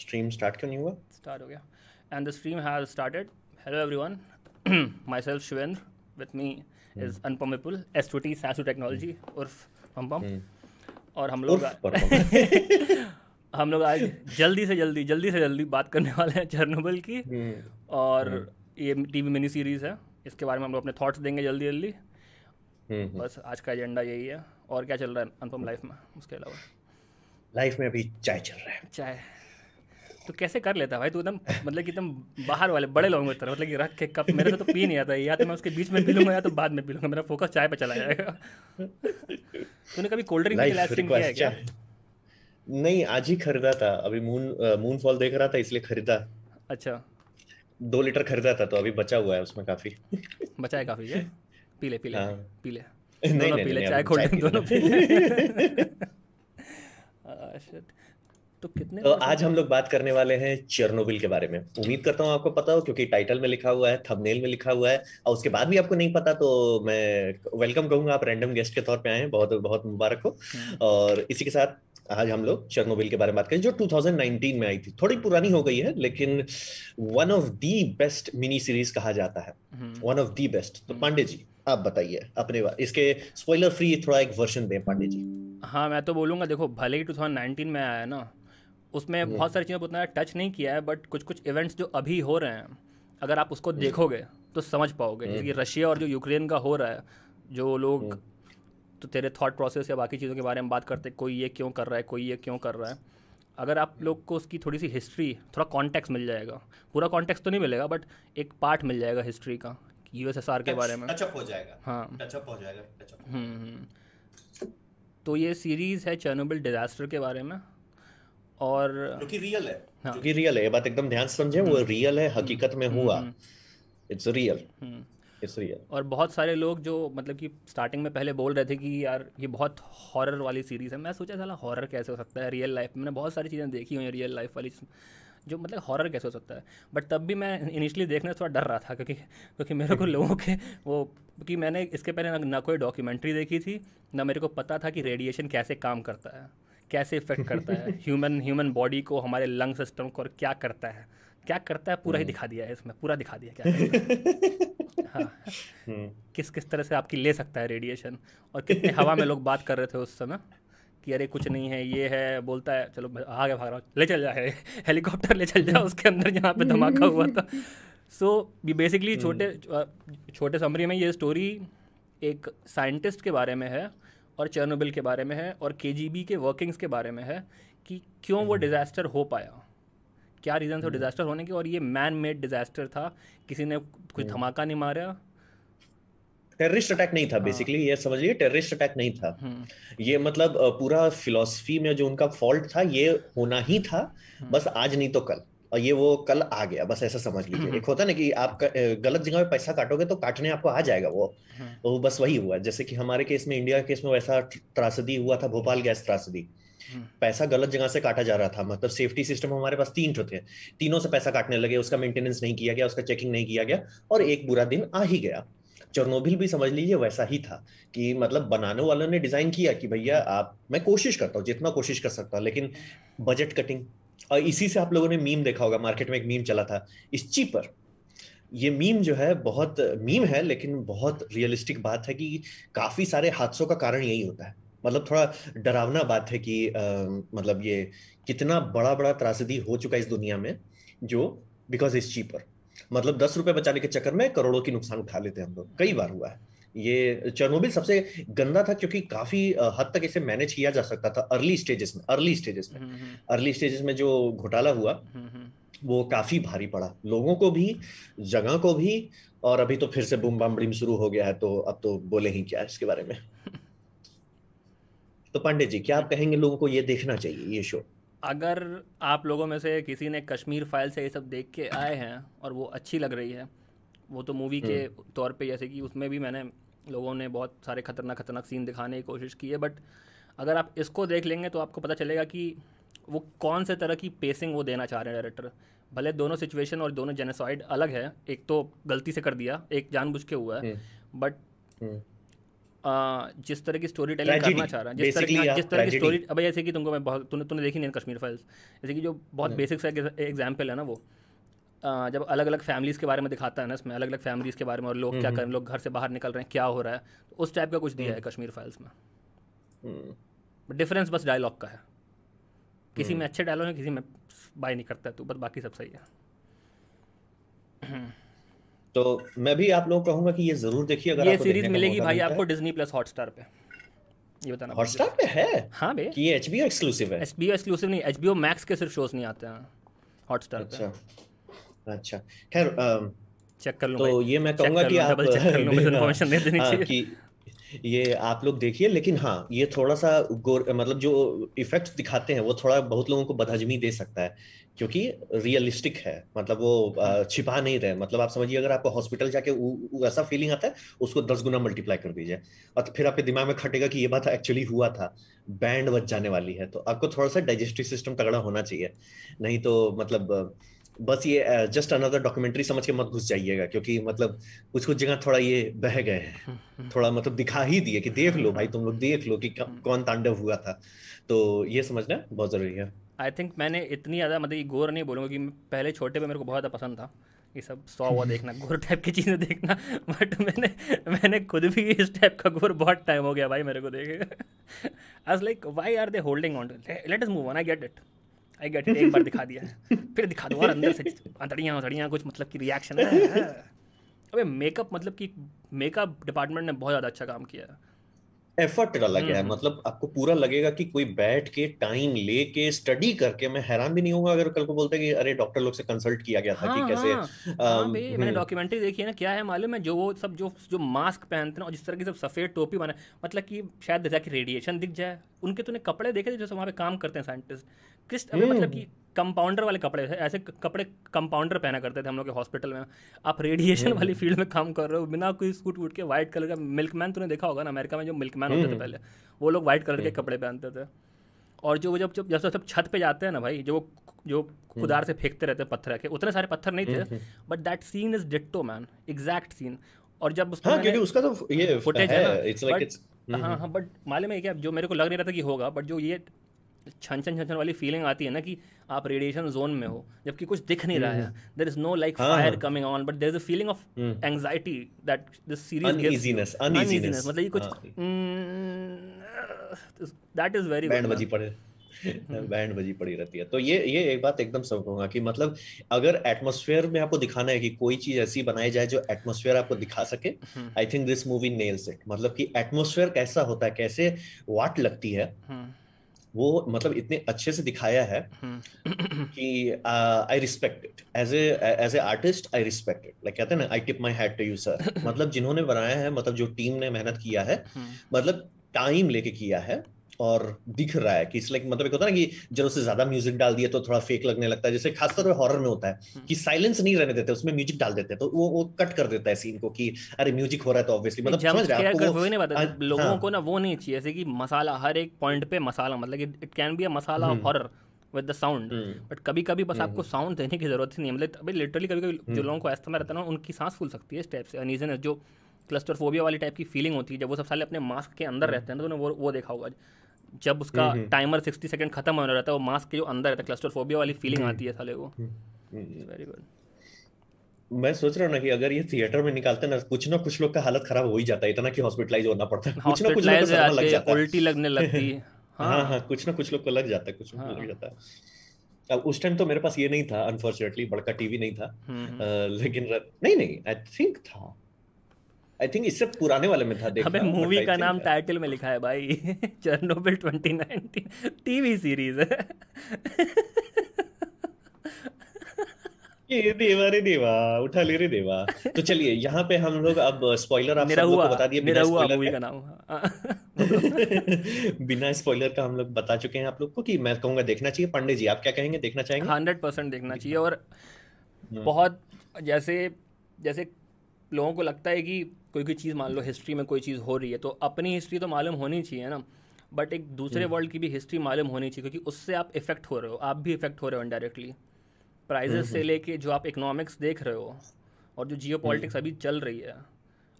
Stream start क्यों नहीं हुआ स्टार्ट हो गया and the stream has started hello everyone myself Shivendra with me is Vipul S two T सासू टेक्नोलॉजी उर्फ पम्पम और हम लोग हम लोग आज जल्दी से जल्दी जल्दी से जल्दी बात करने वाले हैं जर्नोबल की hmm. और hmm. ये टीवी मिनी सीरीज़ है इसके बारे में हम लोग अपने थॉट्स देंगे जल्दी जल्दी hmm, बस आज का एजेंडा यही है और क्या चल रहा है अनुपम लाइफ में उसके अलावा लाइफ में अभी चाय चल रहा है चाय तो कैसे कर लेता भाई तू एकदम मतलब कि एकदम बाहर वाले बड़े लोगों की तरह मतलब कि रख के कप मेरे से तो पी नहीं आता या तो मैं उसके बीच में पी लूंगा या तो बाद में पी लूंगा मेरा फोकस चाय पर चला जाएगा तूने कभी कोल्ड ड्रिंक की लास्टिंग किया है क्या नहीं आज ही खरीदा था अभी मून मून फॉल देख रहा था इसलिए खरीदा अच्छा दो लीटर खरीदा था तो अभी बचा हुआ है उसमें काफी बचा है काफी पी ले पी ले हाँ। पी ले नहीं नहीं चाय खोल दोनों पी ले तो कितने तो आज हम लोग बात करने वाले हैं चेरनोबिल के बारे में उम्मीद करता हूँ आपको पता हो क्योंकि टाइटल में लिखा हुआ है थंबनेल में लिखा हुआ है और उसके बाद भी आपको नहीं पता तो मैं वेलकम कहूंगा आप रैंडम गेस्ट के तौर पे आए हैं बहुत बहुत मुबारक हो हम्म। और इसी के साथ आज हम लोग चेरनोबिल के बारे में बात करें जो 2019 में आई थी थोड़ी पुरानी हो गई है लेकिन one of the best mini series कहा जाता है वन ऑफ दी बेस्ट तो हम्म। पांडे जी आप बताइए अपने इसके स्पॉइलर फ्री थोड़ा एक वर्जन दें पांडे जी हाँ मैं तो बोलूँगा देखो भले ही टू में आया है ना उसमें हम्म। बहुत सारी चीज़ों को उतना टच नहीं किया है बट कुछ कुछ इवेंट्स जो अभी हो रहे हैं अगर आप उसको हम्म। देखोगे तो समझ पाओगे हम्म। जैसे कि रशिया और जो यूक्रेन का हो रहा है जो लोग तो तेरे थॉट प्रोसेस या बाकी चीज़ों के बारे में बात करते कोई ये क्यों कर रहा है कोई ये क्यों कर रहा है अगर आप लोग को उसकी थोड़ी सी हिस्ट्री थोड़ा कॉन्टेक्स्ट मिल जाएगा पूरा कॉन्टेक्स्ट तो नहीं मिलेगा बट एक पार्ट मिल जाएगा हिस्ट्री का यूएसएसआर के बारे में टचअप हो जाएगा हाँ टचअप हो जाएगा हम्म, हम्म। तो ये सीरीज है चर्नोबिल डिजास्टर के बारे में और क्योंकि रियल है क्योंकि हाँ। रियल है ये बात एकदम ध्यान समझे वो रियल हम्म। है हकीकत में हुआ इट्स रियल इट्स रियल और बहुत सारे लोग जो मतलब कि स्टार्टिंग में पहले बोल रहे थे कि यार ये बहुत हॉरर वाली सीरीज़ है मैं सोचा साला हॉरर कैसे हो सकता है रियल लाइफ मैंने बहुत सारी चीज़ें देखी हुई हैं रियल लाइफ वाली जो मतलब हॉरर कैसे हो सकता है बट तब भी मैं इनिशियली देखने थोड़ा डर रहा था क्योंकि क्योंकि मेरे को हम्म। लोगों के वो क्योंकि मैंने इसके पहले ना, ना कोई डॉक्यूमेंट्री देखी थी ना मेरे को पता था कि रेडिएशन कैसे काम करता है कैसे इफेक्ट करता है ह्यूमन ह्यूमन बॉडी को हमारे लंग सिस्टम को और क्या करता है क्या करता है पूरा ही हम्म। दिखा दिया है इसमें पूरा दिखा दिया क्या हाँ हम्म। किस किस तरह से आपकी ले सकता है रेडिएशन और कितने हवा में लोग बात कर रहे थे उस समय कि अरे कुछ नहीं है ये है बोलता है चलो आगे भाग रहा हूँ ले चल जा हेलीकॉप्टर ले चल जा उसके अंदर जहाँ पे धमाका हुआ था सो बेसिकली hmm. छोटे छोटे समरी में ये स्टोरी एक साइंटिस्ट के बारे में है और चर्नोबिल के बारे में है और के के वर्किंग्स के बारे में है कि क्यों वो डिज़ास्टर hmm. हो पाया क्या रीज़न था डिज़ास्टर होने के और ये मैन मेड डिज़ास्टर था किसी ने कुछ hmm. धमाका नहीं मारा टेररिस्ट अटैक नहीं था बेसिकली हाँ। ये समझ लीजिए टेररिस्ट अटैक नहीं था हम्म। ये मतलब पूरा फिलोसफी में जो उनका फॉल्ट था ये होना ही था हम्म। बस आज नहीं तो कल और ये वो कल आ गया बस ऐसा समझ लीजिए हम्म। एक होता ना कि आप गलत जगह पे पैसा काटोगे तो काटने आपको आ जाएगा वो वो तो बस वही हुआ जैसे कि हमारे केस में इंडिया केस में वैसा त्रासदी हुआ था भोपाल गैस त्रासदी पैसा गलत जगह से काटा जा रहा था मतलब सेफ्टी सिस्टम हमारे पास तीन थे तीनों से पैसा काटने लगे उसका मेंटेनेंस नहीं किया गया उसका चेकिंग नहीं किया गया और एक बुरा दिन आ ही गया चरनोबिल भी समझ लीजिए वैसा ही था कि मतलब बनाने वालों ने डिजाइन किया कि भैया हम्म। आप मैं कोशिश करता हूँ जितना कोशिश कर सकता हूँ लेकिन बजट कटिंग और इसी से आप लोगों ने मीम देखा होगा मार्केट में एक मीम चला था इस चीपर ये मीम जो है बहुत मीम है लेकिन बहुत रियलिस्टिक बात है कि काफी सारे हादसों का कारण यही होता है मतलब थोड़ा डरावना बात है कि आ, मतलब ये कितना बड़ा बड़ा त्रासदी हो चुका है इस दुनिया में जो बिकॉज इज चीपर मतलब दस रुपए बचाने के चक्कर में करोड़ों की नुकसान उठा लेते हैं हम लोग कई बार हुआ है ये चरनोबिल सबसे गंदा था क्योंकि काफी हद तक इसे मैनेज किया जा सकता था अर्ली स्टेजेस में अर्ली स्टेजेस में हम्म, हम्म। अर्ली स्टेजेस में जो घोटाला हुआ हम्म, वो काफी भारी पड़ा लोगों को भी जगह को भी और अभी तो फिर से बुम बाम ब्रीम शुरू हो गया है तो अब तो बोले ही क्या इसके बारे में तो पांडे जी क्या आप कहेंगे लोगों को ये देखना चाहिए ये शो अगर आप लोगों में से किसी ने कश्मीर फाइल से ये सब देख के आए हैं और वो अच्छी लग रही है वो तो मूवी के हम्म। तौर पे जैसे कि उसमें भी मैंने लोगों ने बहुत सारे खतरनाक खतरनाक सीन दिखाने की कोशिश की है बट अगर आप इसको देख लेंगे तो आपको पता चलेगा कि वो कौन से तरह की पेसिंग वो देना चाह रहे हैं डायरेक्टर भले दोनों सिचुएशन और दोनों जेनेसाइड अलग है एक तो गलती से कर दिया एक जानबूझ के हुआ है बट हम्म। जिस तरह की स्टोरी टेलिंग करना चाह रहा है जिस तरह की हाँ, हाँ, जिस तरह की स्टोरी अब जैसे कि तुमको मैं बहुत तुमने तुमने देखी नहीं कश्मीर फाइल्स जैसे कि जो बहुत बेसिक सा एग्जाम्पल है ना वो जब अलग अलग फैमिलीज़ के बारे में दिखाता है ना इसमें अलग अलग फैमिलीज़ के बारे में और लोग क्या कर लोग घर से बाहर निकल रहे हैं क्या हो रहा है तो उस टाइप का कुछ दिया है हम्म। कश्मीर फाइल्स में डिफरेंस हम्म। बस डायलॉग का है किसी में हम्म। अच्छे डायलॉग है किसी में बाय नहीं करता तो बस बाकी सब सही है तो मैं भी आप लोग कहूंगा कि ये जरूर देखिए अगर ये सीरीज मिलेगी भाई आपको डिज्नी प्लस हॉटस्टार पे ये बताना हॉटस्टार पे है हाँ भैया ये एचबीओ एक्सक्लूसिव है एचबीओ एक्सक्लूसिव नहीं एचबीओ मैक्स के सिर्फ शोज नहीं आते हैं हॉटस्टार अच्छा अच्छा खैर चेक कर लूं तो ये मैं कहूंगा कि आप डबल चेक कर इंफॉर्मेशन दे देनी हाँ, चाहिए ये आप लोग देखिए लेकिन हाँ ये थोड़ा सा मतलब जो इफेक्ट्स दिखाते हैं वो थोड़ा बहुत लोगों को बदहजमी दे सकता है क्योंकि रियलिस्टिक है मतलब वो हाँ। छिपा नहीं रहे मतलब आप समझिए अगर आपको हॉस्पिटल जाके ऐसा फीलिंग आता है उसको दस गुना मल्टीप्लाई कर दीजिए और फिर आपके दिमाग में खटेगा कि ये बात एक्चुअली हुआ था बैंड बच जाने वाली है तो आपको थोड़ा सा डाइजेस्टिव सिस्टम तगड़ा होना चाहिए नहीं तो मतलब बस ये जस्ट अनदर डॉक्यूमेंट्री समझ के मत घुस जाइएगा क्योंकि मतलब कुछ कुछ जगह थोड़ा ये बह गए हैं हम्म, हम्म। थोड़ा मतलब दिखा ही दिए कि देख लो हाँ। भाई तुम लोग देख लो कि हम्म। कौन तांडव हुआ था तो ये समझना बहुत ज़रूरी है आई थिंक मैंने इतनी ज़्यादा मतलब ये नहीं बोलूँगा कि पहले छोटे पे मेरे को बहुत ज़्यादा पसंद था ये सब सौ हुआ देखना गोर टाइप की चीज़ें देखना बट मैंने मैंने खुद भी इस टाइप का गोर बहुत टाइम हो गया भाई मेरे को देखे आज like why are they holding on let's move on I get it I get एक बार दिखा दिया फिर दिखा दो और अंदर से अंतड़ियाँ उतड़ियाँ कुछ मतलब कि रिएक्शन है अबे मेकअप मतलब कि मेकअप डिपार्टमेंट ने बहुत ज़्यादा अच्छा काम किया है एफर्ट डाला गया है मतलब आपको पूरा लगेगा कि कोई बैठ के टाइम लेके स्टडी करके मैं हैरान भी नहीं होगा अगर कल को बोलते हैं कि अरे डॉक्टर लोग से कंसल्ट किया गया था हाँ, कि कैसे हाँ, हाँ, मैंने डॉक्यूमेंट्री हम्म। देखी है ना क्या है मालूम है जो वो सब जो जो मास्क पहनते हैं और जिस तरह की सब सफेद टोपी बना मतलब कि शायद जाके रेडिएशन दिख जाए उनके तूने कपड़े देखे थे जो हमारे काम करते हैं साइंटिस्ट किस हम्म। मतलब कि कंपाउंडर वाले कपड़े थे ऐसे कपड़े कंपाउंडर पहना करते थे हम लोग के हॉस्पिटल में आप रेडिएशन वाली फील्ड हम्म। में काम कर रहे हो बिना कोई सूट वूट के वाइट कलर का मिल्कमैन तुमने देखा होगा ना अमेरिका में जो मिल्कमैन होते थे हम्म। पहले वो लोग व्हाइट कलर के हम्म। कपड़े पहनते थे और जो वो जब जब जब सब छत पे जाते हैं ना भाई जो जो कुदार से फेंकते रहते हैं पत्थर के उतने सारे पत्थर नहीं थे but that scene is ditto man exact scene और जब उसका हाँ, उसका तो ये फुटेज है, है इट्स लाइक इट्स हाँ हाँ बट मालूम है क्या जो मेरे को लग नहीं रहा था कि होगा बट जो ये छन छन छन छन वाली फीलिंग आती है ना कि आप रेडिएशन जोन में हो जबकि कुछ दिख नहीं रहा है there is no like fire coming on but there is a feeling of anxiety that this series uneasiness uneasiness मतलब ये कुछ दैट इज वेरी बैंड बजी पड़े हम्म। बैंड बजी पड़ी रहती है तो ये ये एक बात एकदम सब कहूंगा कि मतलब अगर एटमोसफेयर में आपको दिखाना है कि कोई चीज ऐसी बनाई जाए जो एटमोसफेयर आपको दिखा सके I think this movie nails it मतलब कि एटमोसफेयर कैसा होता है कैसे वाट लगती है हम्म। वो मतलब इतने अच्छे से दिखाया है हम्म। कि I respect it as as a artist I respect it like कहते हैं ना I tip my head to you sir मतलब जिन्होंने बनाया है मतलब जो टीम ने मेहनत किया है हम्म। मतलब टाइम लेके किया है और दिख रहा है कि इस लाइक मतलब एक होता है ना कि जब उससे ज्यादा म्यूजिक डाल दिया तो थोड़ा फेक लगने लगता है जैसे खासतौर पर हॉरर में होता है हम्म। कि साइलेंस नहीं रहने देते उसमें म्यूजिक डाल देते हैं तो वो वो कट कर देता है सीन को कि अरे म्यूजिक हो रहा है तो ऑब्वियसली मतलब समझ रहे हैं हाँ, लोगों हाँ। को ना वो नहीं चाहिए जैसे कि मसाला हर एक पॉइंट पे मसाला मतलब it can be a masala of horror with the sound but कभी कभी बस हम्म, आपको साउंड हम्म। देने की जरूरत ही नहीं मतलब अभी लिटरली कभी कभी जो लोगों को ऐसा रहता है ना उनकी सांस फूल सकती है इस टाइप से अनिजन जो क्लस्टर फोबिया वाली टाइप की फीलिंग होती है जब वो सब साले अपने मास्क के अंदर रहते हैं तो उन्होंने वो वो देखा होगा जब उसका टाइमर सिक्सटी सेकेंड खत्म होने रहता है वो मास्क के जो अंदर रहता है क्लस्टर फोबिया वाली फीलिंग हम्म। आती है साले को वेरी हम्म, गुड हम्म। मैं सोच रहा हूँ ना कि अगर ये थिएटर में निकालते ना कुछ ना कुछ लोग का हालत खराब हो ही जाता है इतना कि हॉस्पिटलाइज होना पड़ता है कुछ ना कुछ लोग को लग जाता है उल्टी लगने लगती है हाँ।, हाँ हाँ कुछ ना कुछ लोग को लग जाता है कुछ ना लग हाँ। जाता है अब उस टाइम तो मेरे पास ये नहीं था अनफॉर्चुनेटली बड़का टीवी नहीं था लेकिन नहीं नहीं आई थिंक था आई थिंक इससे पुराने वाले में था देखा मूवी का नाम टाइटल में लिखा है भाई चर्नोबिल 2019 टीवी सीरीज है ये देवा रे देवा उठा ले रे देवा तो चलिए यहाँ पे हम लोग अब स्पॉइलर uh, आप सब को बता दिए बिना हुआ का नाम हाँ। बिना स्पॉइलर का हम लोग बता चुके हैं आप लोग को कि मैं कहूंगा देखना चाहिए पांडे जी आप क्या कहेंगे देखना चाहेंगे हंड्रेड परसेंट देखना चाहिए और हम्म। बहुत जैसे जैसे लोगों को लगता है कि कोई कोई चीज़ मान लो हिस्ट्री में कोई चीज़ हो रही है तो अपनी हिस्ट्री तो मालूम होनी चाहिए ना बट एक दूसरे वर्ल्ड हम्म। की भी हिस्ट्री मालूम होनी चाहिए क्योंकि उससे आप इफेक्ट हो रहे हो आप भी इफेक्ट हो रहे हो इनडायरेक्टली हम्म, प्राइजेस से हम्म। लेके जो आप इकोनॉमिक्स देख रहे हो और जो जियो अभी चल रही है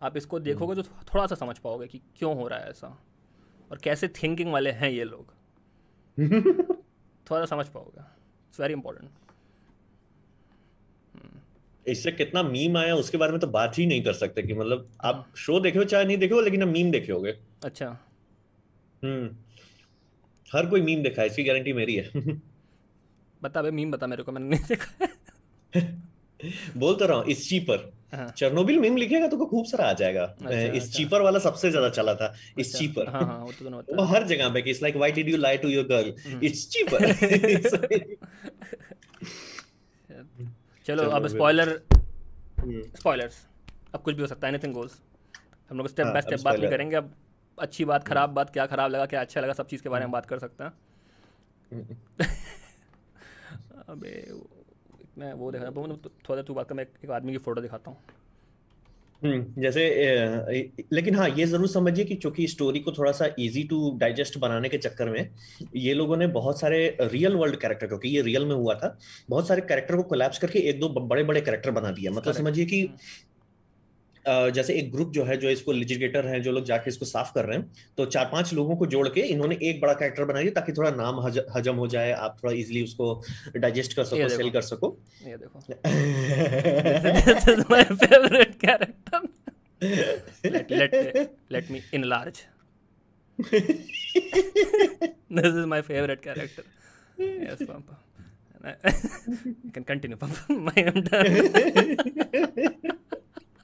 आप इसको देखोगे तो थोड़ा सा समझ पाओगे कि क्यों हो रहा है ऐसा और कैसे थिंकिंग वाले हैं ये लोग थोड़ा सा समझ पाओगे इट्स वेरी इंपॉर्टेंट इससे कितना मीम आया उसके बारे में तो बात ही नहीं कर सकते कि मतलब आप शो देखे हो चाहे नहीं देखे हो लेकिन आप मीम देखे होगे अच्छा हम्म हर कोई मीम देखा है इसकी गारंटी मेरी है बता बे मीम बता मेरे को मैंने नहीं देखा बोल तो रहा हूँ इस चीपर हाँ. चरनोबिल मीम लिखेगा तो खूब सारा आ जाएगा अच्छा, इस अच्छा. चीपर वाला सबसे ज्यादा चला था इस अच्छा, चीपर हाँ, हाँ, वो, तो वो हर जगह पे कि like why did you lie to your girl it's cheaper चलो अब स्पॉइलर स्पॉयलर्स हम्म। अब कुछ भी हो सकता है एनीथिंग गोल्स हम लोग स्टेप बाय स्टेप बात नहीं करेंगे अब अच्छी बात खराब हम्म। बात क्या खराब लगा क्या अच्छा लगा सब चीज़ के बारे में हम्म। बात कर सकते हैं अबे मैं वो देख रहा हूँ मतलब थोड़ा तू बात कर मैं एक आदमी की फ़ोटो दिखाता हूँ हम्म, जैसे लेकिन हाँ ये जरूर समझिए कि चूंकि स्टोरी को थोड़ा सा इजी टू डाइजेस्ट बनाने के चक्कर में ये लोगों ने बहुत सारे रियल वर्ल्ड कैरेक्टर क्योंकि ये रियल में हुआ था बहुत सारे कैरेक्टर को कोलैप्स करके एक दो बड़े बड़े कैरेक्टर बना दिया मतलब समझिए कि हम्म। जैसे एक ग्रुप जो है जो इसको लिजिगेटर है जो लोग जाके इसको साफ कर रहे हैं तो चार पांच लोगों को जोड़ के इन्होंने एक बड़ा कैरेक्टर बना दिया ताकि थोड़ा नाम हज, हजम हो जाए आप थोड़ा इजिली उसको डाइजेस्ट कर सको सेल कर सको ये देखो my favourite character let let me enlarge this is my favourite character yes papa I can continue, Papa. I am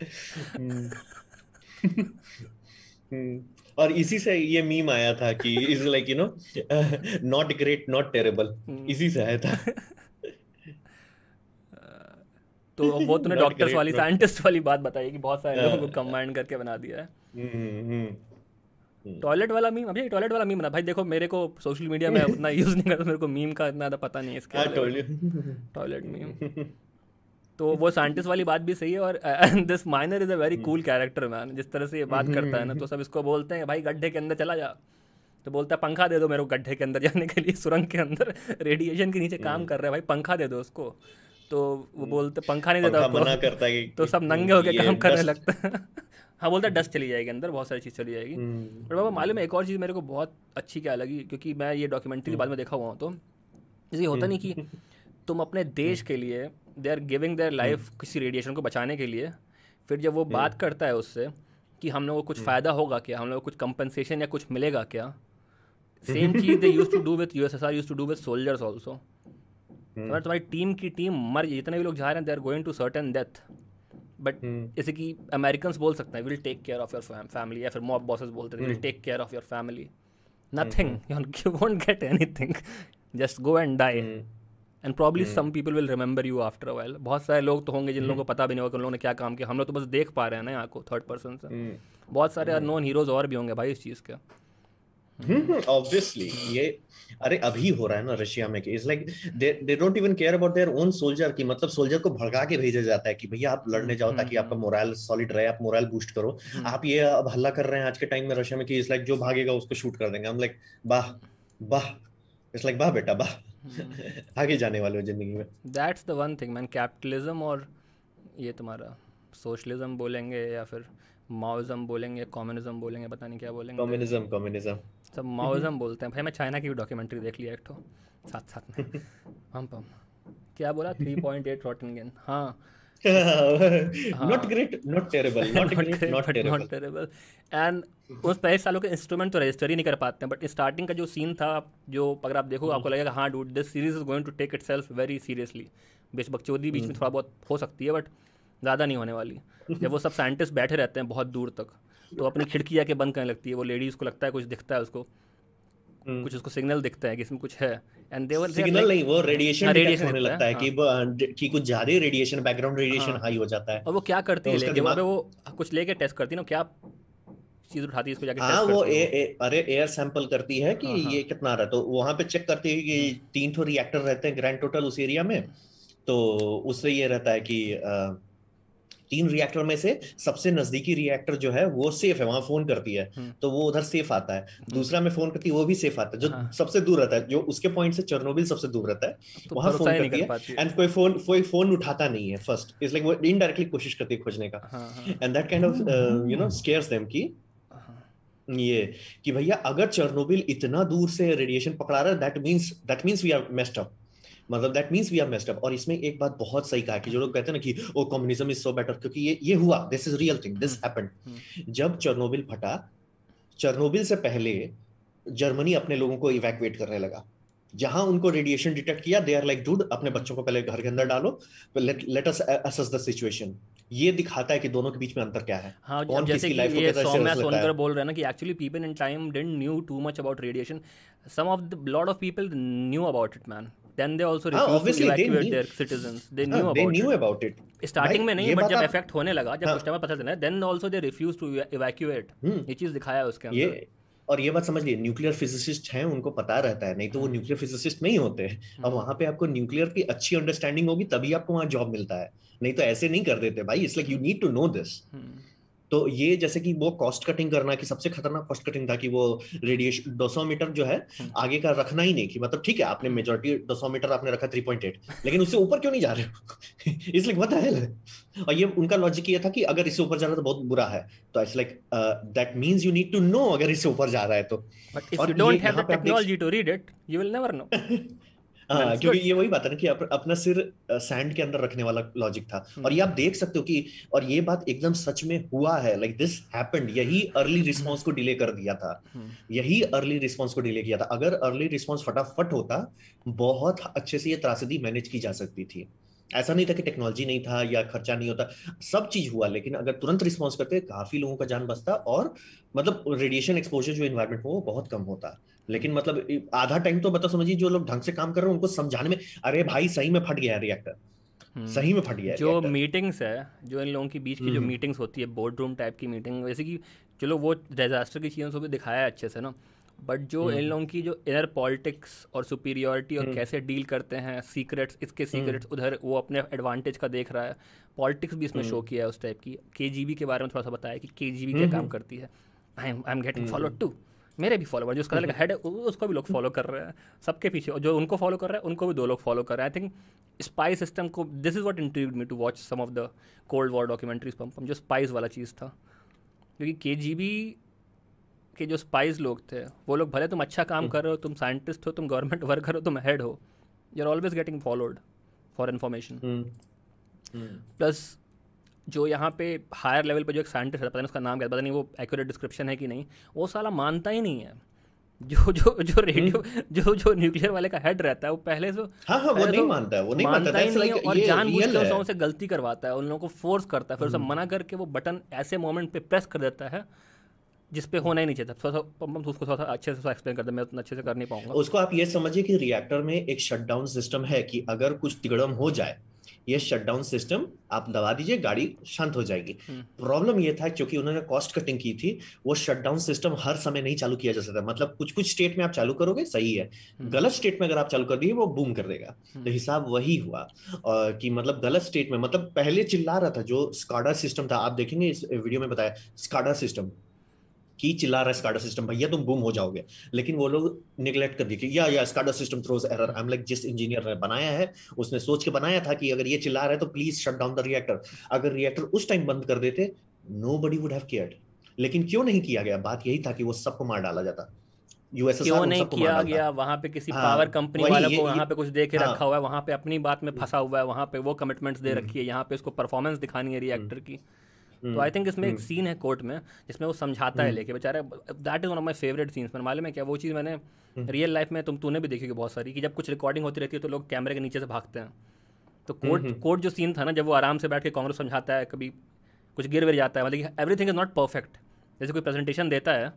hmm. और इसी से ये मीम आया था कि is like you know not great not terrible इसी से आया था तो वो तूने डॉक्टर्स वाली साइंटिस्ट वाली बात बताई कि बहुत सारे हाँ। लोगों को कंबाइन करके बना दिया है टॉयलेट हम्म, हम्म। वाला मीम अभी टॉयलेट वाला मीम बना भाई देखो मेरे को सोशल मीडिया में उतना यूज नहीं करता मेरे को मीम का इतना पता नहीं है इसके टॉयलेट हाँ, मीम तो वो साइंटिस्ट वाली बात भी सही है और this minor is a very cool character man जिस तरह से ये बात हम्म, करता है हम्म, ना हम्म। तो सब इसको बोलते हैं भाई गड्ढे के अंदर चला जा तो बोलता है पंखा दे दो मेरे को गड्ढे के अंदर जाने के लिए सुरंग के अंदर रेडिएशन के नीचे काम कर रहा है भाई पंखा दे दो उसको तो वो बोलते पंखा नहीं देता मना करता है तो सब नंगे होकर काम करने लगता है हाँ बोलता है डस्ट चली जाएगी अंदर बहुत सारी चीज़ चली जाएगी बट बाबा मालूम है एक और चीज़ मेरे को बहुत अच्छी क्या लगी क्योंकि मैं ये डॉक्यूमेंट्री बाद में देखा हुआ हूँ तो जैसे होता नहीं कि तुम अपने देश के लिए they are giving their life किसी रेडिएशन को बचाने के लिए फिर जब वो बात करता है उससे कि हम लोगों को कुछ hmm. फ़ायदा होगा क्या हम लोगों को कुछ कंपनसेशन या कुछ मिलेगा क्या सेम चीज़ they used to do with U S S R used to do with soldiers also तुम्हारी तुम्हारी टीम की टीम मर जितने भी लोग जा रहे हैं they are going to certain death but जैसे कि अमेरिकन बोल सकते हैं will take care of your family या फिर मॉब बॉसेस बोलते हैं will take care of your family nothing you won't get anything just go and die and probably some people will remember you after a बहुत सारे लोग तो होंगे जिन लोगों को hmm. पता भी नहीं होगा उन लोगों ने क्या काम किया हम लोग तो बस देख पा रहे हैं ना यहाँ को थर्ड पर्सन से hmm. बहुत सारे अननोन hmm. हीरोज और भी होंगे भाई इस चीज़ के ऑब्वियसली ये अरे अभी हो रहा है ना रशिया में it's like they don't even care about their own soldier की मतलब सोल्जर को भड़का के भेजा जाता है कि भैया आप लड़ने जाओ ताकि आपका मोरल सॉलिड रहे आप मोरल बूस्ट करो आप ये अब हल्ला कर रहे हैं आज के टाइम में रशिया में कि इट्स लाइक जो भागेगा उसको शूट कर देंगे हम लाइक वाह वाह इट्स लाइक वाह बेटा वाह आगे जाने वाले हो जिंदगी में that's the one thing man capitalism और ये तुम्हारा सोशलिज्म बोलेंगे या फिर माओज़म बोलेंगे कम्युनिज्म बोलेंगे पता नहीं क्या बोलेंगे कम्युनिज्म कम्युनिज्म सब माओज़म बोलते हैं भाई मैं चाइना की भी डॉक्यूमेंट्री देख लिया एक तो साथ साथ में हम पम क्या बोला थ्री पॉइंट एट रॉटन गेन हाँ नॉट एंड हाँ। उस पहले सालों के इंस्ट्रूमेंट तो रजिस्टर ही नहीं कर पाते हैं बट स्टार्टिंग का जो सीन था जो अगर आप देखो hmm. आपको लगेगा हाँ dude this series is going to take itself very seriously बेच बकचोदी बीच में hmm. थोड़ा बहुत हो सकती है बट ज़्यादा नहीं होने वाली जब वो सब साइंटिस्ट बैठे रहते हैं बहुत दूर तक तो अपनी खिड़की जाके बंद करने लगती है वो लेडीज़ को लगता है कुछ दिखता है उसको हम्म। कुछ उसको सिग्नल दिखता है कि इसमें कुछ है एंड देवर सिग्नल नहीं वो रेडिएशन रेडिएशन हाँ, होने लगता है हाँ। कि हाँ, कि कुछ ज्यादा रेडिएशन बैकग्राउंड रेडिएशन हाई हो जाता है और वो क्या करती तो है लेकिन वहां पे वो कुछ लेके टेस्ट करती है ना क्या चीज उठाती है इसको जाके हाँ वो ए, ए, अरे एयर सैंपल करती है कि ये कितना रहा तो वहां पे चेक करती है कि हम्म। तीन ठो रिएक्टर रहते हैं ग्रैंड टोटल उस एरिया में तो उससे ये रहता है कि तीन रिएक्टर में से सबसे नजदीकी रिएक्टर जो है वो सेफ है वहां फोन करती है हम्म। तो वो उधर सेफ आता है हम्म। दूसरा में फोन करती है वो भी सेफ आता है जो हाँ। सबसे दूर रहता है जो उसके पॉइंट से चरनोबिल सबसे दूर रहता है तो वहां फोन करती है एंड कोई फोन कोई फोन उठाता नहीं है फर्स्ट इज लाइक वो इनडायरेक्टली कोशिश करती है खोजने का and that kind of you know scares them की ये कि भैया अगर चरनोबिल इतना दूर से रेडिएशन पकड़ा रहा है that means that means we are messed up मतलब that means we are messed up और इसमें एक बात बहुत सही कहा कि जो लोग कहते हैं ना कि oh communism is so better क्योंकि ये ये हुआ this is real thing this happened जब चर्नोबिल फटा चर्नोबिल से पहले जर्मनी अपने लोगों को इवैक्यूएट करने लगा जहां उनको रेडिएशन डिटेक्ट किया दे आर लाइक डूड अपने बच्चों को पहले घर के अंदर डालो let us assess the situation ये दिखाता है कि दोनों के बीच में अंतर क्या है हाँ, कौन जैसे किसकी लाइफ ये सौम्या सोनकर बोल रहे हैं ना कि actually people in time didn't knew too much about radiation some of the lot of people knew about it man then they also हाँ, refused हाँ, to evacuate they their citizens they हाँ, knew हाँ, about they knew it. about it Starting में नहीं but जब effect होने लगा जब हाँ। कुछ टाइम पता चला then also they refuse to evacuate ये चीज दिखाया है उसके अंदर और ये बात समझ लीजिए न्यूक्लियर फिजिसिस्ट हैं उनको पता रहता है नहीं तो वो न्यूक्लियर हम्म। फिजिसिस्ट नहीं होते हैं हम्म। अब वहां पे आपको न्यूक्लियर की अच्छी अंडरस्टैंडिंग होगी तभी आपको वहां जॉब मिलता है नहीं तो ऐसे नहीं कर देते भाई it's like you need to know this तो ये जैसे कि वो कॉस्ट कटिंग करना कि सबसे खतरनाक कॉस्ट कटिंग था कि वो रेडिएशन दो सौ मीटर जो है हम्म। आगे का रखना ही नहीं कि मतलब ठीक है आपने मेजोरिटी दो सौ मीटर आपने रखा थ्री पॉइंट एट लेकिन उससे ऊपर क्यों नहीं जा रहे हो इसलिए बता है और ये उनका लॉजिक ये था कि अगर इससे ऊपर जा रहा है तो बहुत बुरा है तो it's like that means you need to know अगर इससे ऊपर जा रहा है तो but if you don't have the technology to read it you will never know हाँ क्योंकि ये वही बात है ना कि अप, अपना सिर सैंड के अंदर रखने वाला लॉजिक था हम्म। और ये आप देख सकते हो कि और ये बात एकदम सच में हुआ है लाइक दिस हैपेंड यही अर्ली हम्म। रिस्पॉन्स को डिले कर दिया था हम्म। यही अर्ली रिस्पांस को डिले किया था अगर अर्ली रिस्पॉन्स फटाफट होता बहुत अच्छे से ये त्रासदी मैनेज की जा सकती थी ऐसा नहीं था कि टेक्नोलॉजी नहीं था या खर्चा नहीं होता सब चीज हुआ लेकिन अगर तुरंत रिस्पॉन्स करते काफी लोगों का जान बचता और मतलब रेडिएशन एक्सपोजर जो इन्वायरमेंट हो वो बहुत कम होता लेकिन मतलब आधा टाइम तो मतलब समझिए जो लोग ढंग से काम कर रहे हैं उनको समझाने में अरे भाई सही में फट गया रिएक्टर हम्म। सही में फट गया जो मीटिंग्स है जो इन लोगों के बीच की जो मीटिंग्स हम्म। होती है बोर्ड रूम टाइप की मीटिंग वैसे कि चलो वो डिजास्टर की चीज़ों को दिखाया है अच्छे से ना बट जो हम्म। इन लोगों की जो इनर पॉलिटिक्स और सुपीरियरिटी और कैसे डील करते हैं सीक्रेट्स इसके सीक्रेट्स उधर वो अपने एडवांटेज का देख रहा है पॉलिटिक्स भी इसमें शो किया है उस टाइप की के के बारे में थोड़ा सा बताया कि के क्या काम करती है I am I am getting follow too मेरे भी फॉलोवर जो उसका लगा हेड है उसको भी लोग फॉलो कर रहे हैं सबके पीछे और जो उनको फॉलो कर रहे हैं उनको भी दो लोग फॉलो कर रहे हैं आई थिंक स्पाई सिस्टम को this is what intrigued me to watch some of the cold war documentaries पम्पम जो स्पाइस वाला चीज़ था क्योंकि के जी बी के जो स्पाइस लोग थे वो लोग भले तुम अच्छा काम हम्म। कर रहे हो तुम साइंटिस्ट हो तुम गवर्नमेंट वर्कर हो तुम हेड हो you are always getting followed for information plus जो यहाँ पे हायर लेवल पे जो एक साइंटिस्ट है पता नहीं उसका नाम क्या पता नहीं वो एक्यूरेट डिस्क्रिप्शन है कि नहीं वो साला मानता ही नहीं है जो जो जो रेडियो हम्म। जो जो न्यूक्लियर वाले का हेड रहता है वो पहले से तो- हाँ हाँ वो नहीं तो मानता है वो नहीं मानता, मानता नहीं और जानबूझ के उनसे गलती करवाता है उन लोगों को फोर्स करता है फिर उसे हम्म। मना करके वो बटन ऐसे मोमेंट पे प्रेस कर देता है जिस पे होना ही नहीं चाहिए थोड़ा सा उसको थोड़ा सा अच्छे से एक्सप्लेन कर दे मैं उतना अच्छे से कर नहीं पाऊंगा उसको आप ये समझिए कि रिएक्टर में एक शटडाउन सिस्टम है कि अगर कुछ तिगड़म हो जाए ये शटडाउन सिस्टम आप दबा दीजिए गाड़ी शांत हो जाएगी प्रॉब्लम हम्म। ये था क्योंकि उन्होंने कॉस्ट कटिंग की थी वो शटडाउन सिस्टम हर समय नहीं चालू किया जा सकता मतलब कुछ कुछ स्टेट में आप चालू करोगे सही है हम्म। गलत स्टेट में अगर आप चालू कर दिए वो बूम कर देगा हम्म। तो हिसाब वही हुआ और कि मतलब गलत स्टेट में मतलब पहले चिल्ला रहा था जो स्काडा सिस्टम था आप देखेंगे इस वीडियो में बताया स्काडा सिस्टम की चिल्ला रहा है स्काडा सिस्टम भैया तुम गुम हो जाओगे लेकिन वो लोग निगलेक्ट कर दिए या या SCADA system throws error I am like जिस इंजीनियर ने बनाया है उसने सोच के बनाया था कि अगर ये चिल्ला रहा है तो please shut down the reactor अगर रिएक्टर उस टाइम बंद कर देते nobody would have cared लेकिन क्यों नहीं किया गया बात यही था कि वो सबको मार डाला जाता क्यों नहीं किया गया वहां पे किसी हाँ, पावर कंपनी वालों को वहां पे कुछ दे के हाँ, रखा हुआ है वहां पे अपनी बात में फंसा हुआ है वहां पे वो कमिटमेंट्स दे हम्म। रखी है यहाँ पे उसको परफॉर्मेंस दिखानी है रिएक्टर हम्म। की तो आई थिंक हम्म, इसमें एक सीन हम्म। है कोर्ट में जिसमें वो समझाता है हम्म। लेके बेचारा that is one of my favourite scenes मैंने मालूम है क्या वो चीज़ मैंने रियल लाइफ में तुम तूने भी देखी बहुत सारी कि जब कुछ रिकॉर्डिंग होती रहती है तो लोग कैमरे के नीचे से भागते हैं तो कोर्ट कोर्ट जो सीन था ना जब वो आराम से बैठ के कांग्रेस समझाता है कभी कुछ गिर गिर जाता है मतलब थिंग इज नॉट परफेक्ट जैसे कोई प्रेजेंटेशन देता है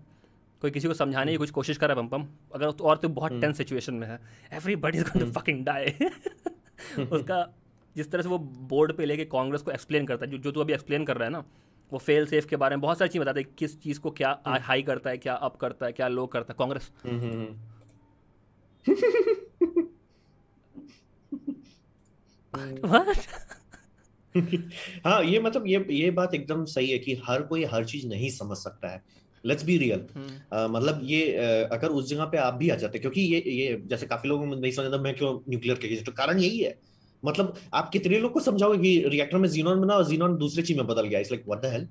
कोई किसी को समझाने की कुछ कोशिश कर रहा है बम अगर तो और तो बहुत टेंस सिचुएशन में है everybody is going to fucking die उसका जिस तरह से वो बोर्ड पे लेके कांग्रेस को एक्सप्लेन करता है जो जो तू अभी एक्सप्लेन कर रहा है ना वो फेल सेफ के बारे में बहुत सारी चीज़ बताते हैं किस चीज़ को क्या हाई हम्म। करता है क्या अप करता है क्या लो करता है कांग्रेस हम्म। हाँ ये मतलब ये ये बात एकदम सही है कि हर कोई हर चीज नहीं समझ सकता है लेट्स बी रियल मतलब ये uh, अगर उस जगह पे आप भी आ जाते क्योंकि ये ये जैसे काफी लोगों में नहीं समझता मैं क्यों न्यूक्लियर के तो कारण यही है मतलब आप कितने लोग को समझाओगे कि रिएक्टर में जीनॉन बना और जीनॉन दूसरे चीज में बदल गया it's like what the hell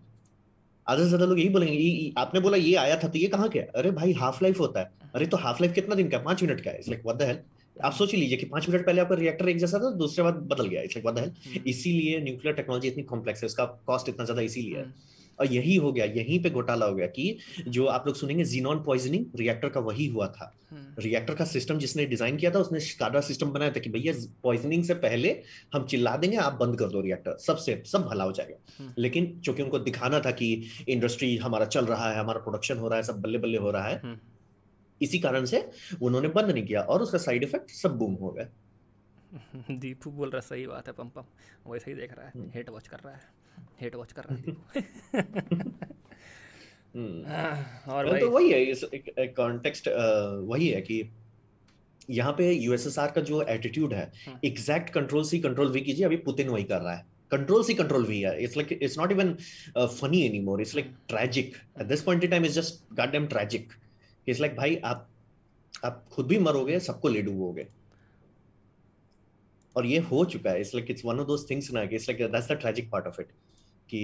आधे से ज्यादा लोग यही बोलेंगे आपने बोला ये आया था तो ये कहाँ क्या अरे भाई हाफ लाइफ होता है अरे तो हाफ लाइफ कितना दिन का पांच मिनट का है it's like what the hell आप सोच लीजिए कि पांच मिनट पहले आपका रिएक्टर एक जैसा था दूसरे बाद बदल गया it's like what the hell इसीलिए न्यूक्लियर टेक्नोलॉजी इतनी कॉम्प्लेक्स है उसका कॉस्ट इतना ज्यादा इसीलिए है हम्म। और यही हो गया यहीं पे घोटाला हो गया कि जो आप लोग सुनेंगे जीनॉन पॉइजनिंग रिएक्टर का वही हुआ था रिएक्टर हम्म। का सिस्टम जिसने डिजाइन किया था उसने स्काडा सिस्टम बनाया था कि भैया पॉइजनिंग से पहले हम चिल्ला देंगे आप बंद कर दो रिएक्टर सबसे सब भला हो जाएगा हम्म। लेकिन चूंकि उनको दिखाना था कि इंडस्ट्री हमारा चल रहा है हमारा प्रोडक्शन हो रहा है सब बल्ले बल्ले हो रहा है हम्म। इसी कारण से उन्होंने बंद नहीं किया और उसका साइड इफेक्ट सब बूम हो गया दीपू बोल रहा सही बात है पंपम वैसे ही देख रहा है हेट वॉच कर रहा है हेट वॉच कर रहा हम्म। हाँ, और तो, तो वही है इस कॉन्टेक्स्ट वही है कि यहाँ पे यूएसएसआर का जो एटीट्यूड है एग्जैक्ट कंट्रोल सी कंट्रोल भी कीजिए अभी पुतिन वही कर रहा है कंट्रोल सी कंट्रोल वी है it's like it's not even funny anymore it's like tragic at this point in time is just god damn tragic it's like भाई आप आप खुद भी मरोगे सबको लीड और ये हो चुका है it's like it's one of those things ना कि it's like that's the tragic part of it कि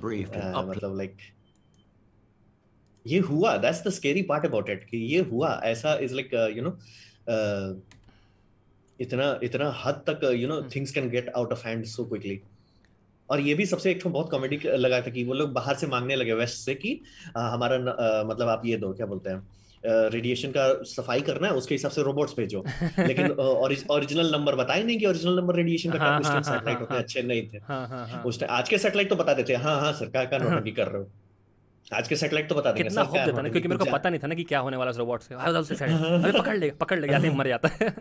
ब्रीफ हाँ, मतलब लाइक ये हुआ that's the scary part about it कि ये हुआ ऐसा इज लाइक यू नो इतना इतना हद तक you know things can get out of hand so quickly और ये भी सबसे एक तो बहुत कॉमेडी लगा था कि वो लोग बाहर से मांगने लगे वेस्ट से कि आ, हमारा न, आ, मतलब आप ये दो क्या बोलते हैं रेडिएशन का सफाई करना है उसके हिसाब से रोबोट्स भेजो लेकिन ओरिजिनल नंबर बताए नहीं कि ओरिजिनल नंबर रेडिएशन का सैटेलाइट हाँ, हाँ, हाँ, होते अच्छे नहीं थे उस आज के सैटेलाइट तो बता देते हैं हाँ हाँ सर क्या कर रहे हो आज के सेटेलाइट तो बता देंगे कितना होप देता ना क्योंकि मेरे को पता नहीं था ना कि क्या होने वाला है रोबोट से आई हर से अरे पकड़ लेगा पकड़ लेगा जाते मर जाता है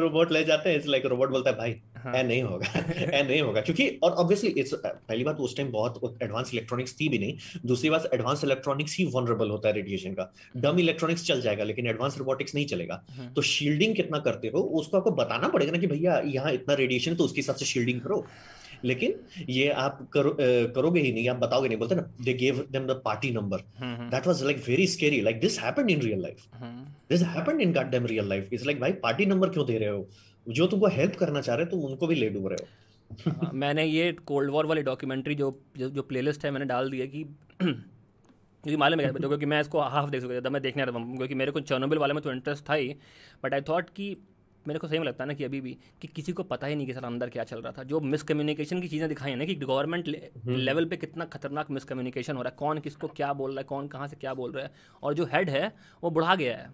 रोबोट ले जाते हैं इट्स लाइक रोबोट बोलता है भाई हाँ. नहीं होगा ऐ नहीं होगा क्योंकि और ऑब्वियसली इट्स पहली बात उस टाइम बहुत एडवांस इलेक्ट्रॉनिक्स थी भी नहीं दूसरी बात एडवांस इलेक्ट्रॉनिक्स ही वनरेबल होता है रेडिएशन का डम इलेक्ट्रॉनिक्स चल जाएगा लेकिन एडवांस रोबोटिक्स नहीं चलेगा हाँ। तो शील्डिंग कितना करते हो उसको आपको बताना पड़ेगा ना कि भैया यहाँ इतना रेडिएशन तो उसके हिसाब से शील्डिंग करो लेकिन ये आप करो, करोगे ही नहीं आप बताओगे नहीं बोलते ना they gave them the party number that was like very scary like this happened in real life this happened in got them real life is like भाई पार्टी नंबर क्यों दे रहे हो जो तुमको हेल्प करना चाह रहे हो तुम उनको भी ले डूब रहे हो हाँ, मैंने ये कोल्ड वॉर वाली डॉक्यूमेंट्री जो जो, प्लेलिस्ट है मैंने डाल दी है कि क्योंकि मालूम है क्योंकि मैं इसको हाफ देख सकता था मैं देखने आ रहा हूँ क्योंकि मेरे को चर्नोबिल वाले में तो इंटरेस्ट था ही बट आई थॉट कि मेरे को सही में लगता है ना कि अभी भी कि किसी को पता ही नहीं कि सर अंदर क्या चल रहा था जो मिसकम्युनिकेशन की चीज़ें दिखाई ना कि गवर्नमेंट हम्म। लेवल पे कितना खतरनाक मिसकम्युनिकेशन हो रहा है कौन किसको क्या बोल रहा है कौन कहाँ से क्या बोल रहा है और जो हेड है वो बुढ़ा गया है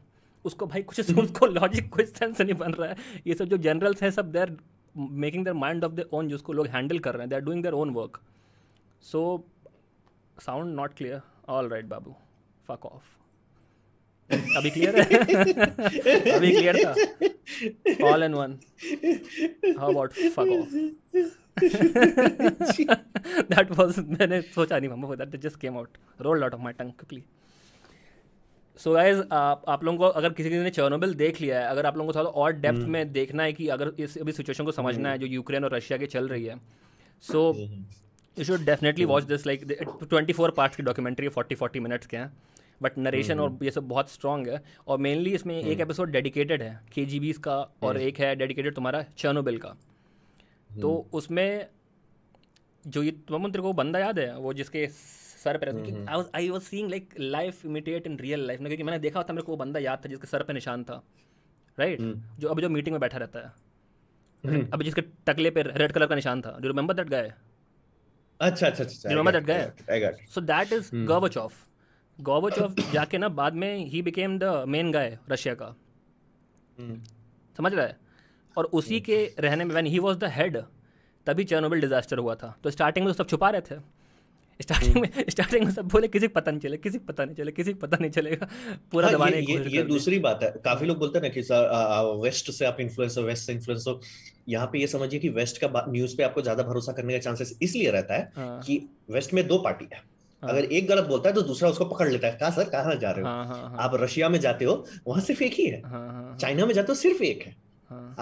उसको भाई कुछ उसको लॉजिक कुछ सेंस नहीं बन रहा है ये सब जो जनरल्स हैं सब they're making their mind of the own जिसको लोग हैंडल कर रहे हैं they are doing their own work so sound not clear all right बाबू फक ऑफ अभी क्लियर है अभी क्लियर था all in one how about fuck off that was मैंने सोचा नहीं मम्मा that just came out rolled out of my tongue quickly so guys आप आप लोगों को अगर किसी किसी ने चर्नोबिल देख लिया है अगर आप लोगों को थोड़ा और डेप्थ हम्म। में देखना है कि अगर इस अभी सिचुएशन को समझना है हम्म। जो यूक्रेन और रशिया की चल रही है so you should definitely watch this like twenty four part की डॉक्यूमेंट्री फोर्टी फोर्टी मिनट्स के हैं बट नरेशन और ये सब बहुत स्ट्रांग है और मेनली इसमें एक एपिसोड हम्म। डेडिकेटेड है के जी का और एक है डेडिकेटेड तुम्हारा चर्नोबिल का तो हम्म। उसमें जो ये तुम तेरे को बंदा याद है वो जिसके सर पे I was seeing like life imitate in real life क्योंकि मैंने देखा था मेरे को वो बंदा याद था जिसके सर पे निशान था राइट हम्म। जो अब जो मीटिंग में बैठा रहता है अब जिसके टकले पे रेड कलर का निशान था जो रिमेंबर दैट गाय अच्छा अच्छा अच्छा remember that guy so that is of Gorbachev जाके ना बाद में ही became the main guy Russia का हम्म। समझ रहा है और उसी के रहने में when he was the head तभी चर्नोबिल डिजास्टर हुआ था तो स्टार्टिंग में तो सब छुपा रहे थे स्टार्टिंग हम्म। में स्टार्टिंग में सब बोले किसी को पता नहीं चले किसी को पता नहीं चले किसी को पता नहीं चलेगा पूरा हाँ, दबाने ये, ये, ये दूसरी बात है काफी लोग बोलते हैं ना कि सर वेस्ट से आप इन्फ्लुएंस हो वेस्ट से इन्फ्लुएंस हो यहाँ पे ये समझिए कि वेस्ट का न्यूज पे आपको ज्यादा भरोसा करने का चांसेस इसलिए रहता है हाँ. कि वेस्ट में दो पार्टी है हाँ। अगर एक गलत बोलता है तो दूसरा उसको पकड़ लेता है कहा सर कहा जा रहे हो हाँ, हाँ, आप रशिया में जाते हो वहां सिर्फ एक ही है चाइना में जाते हो सिर्फ एक है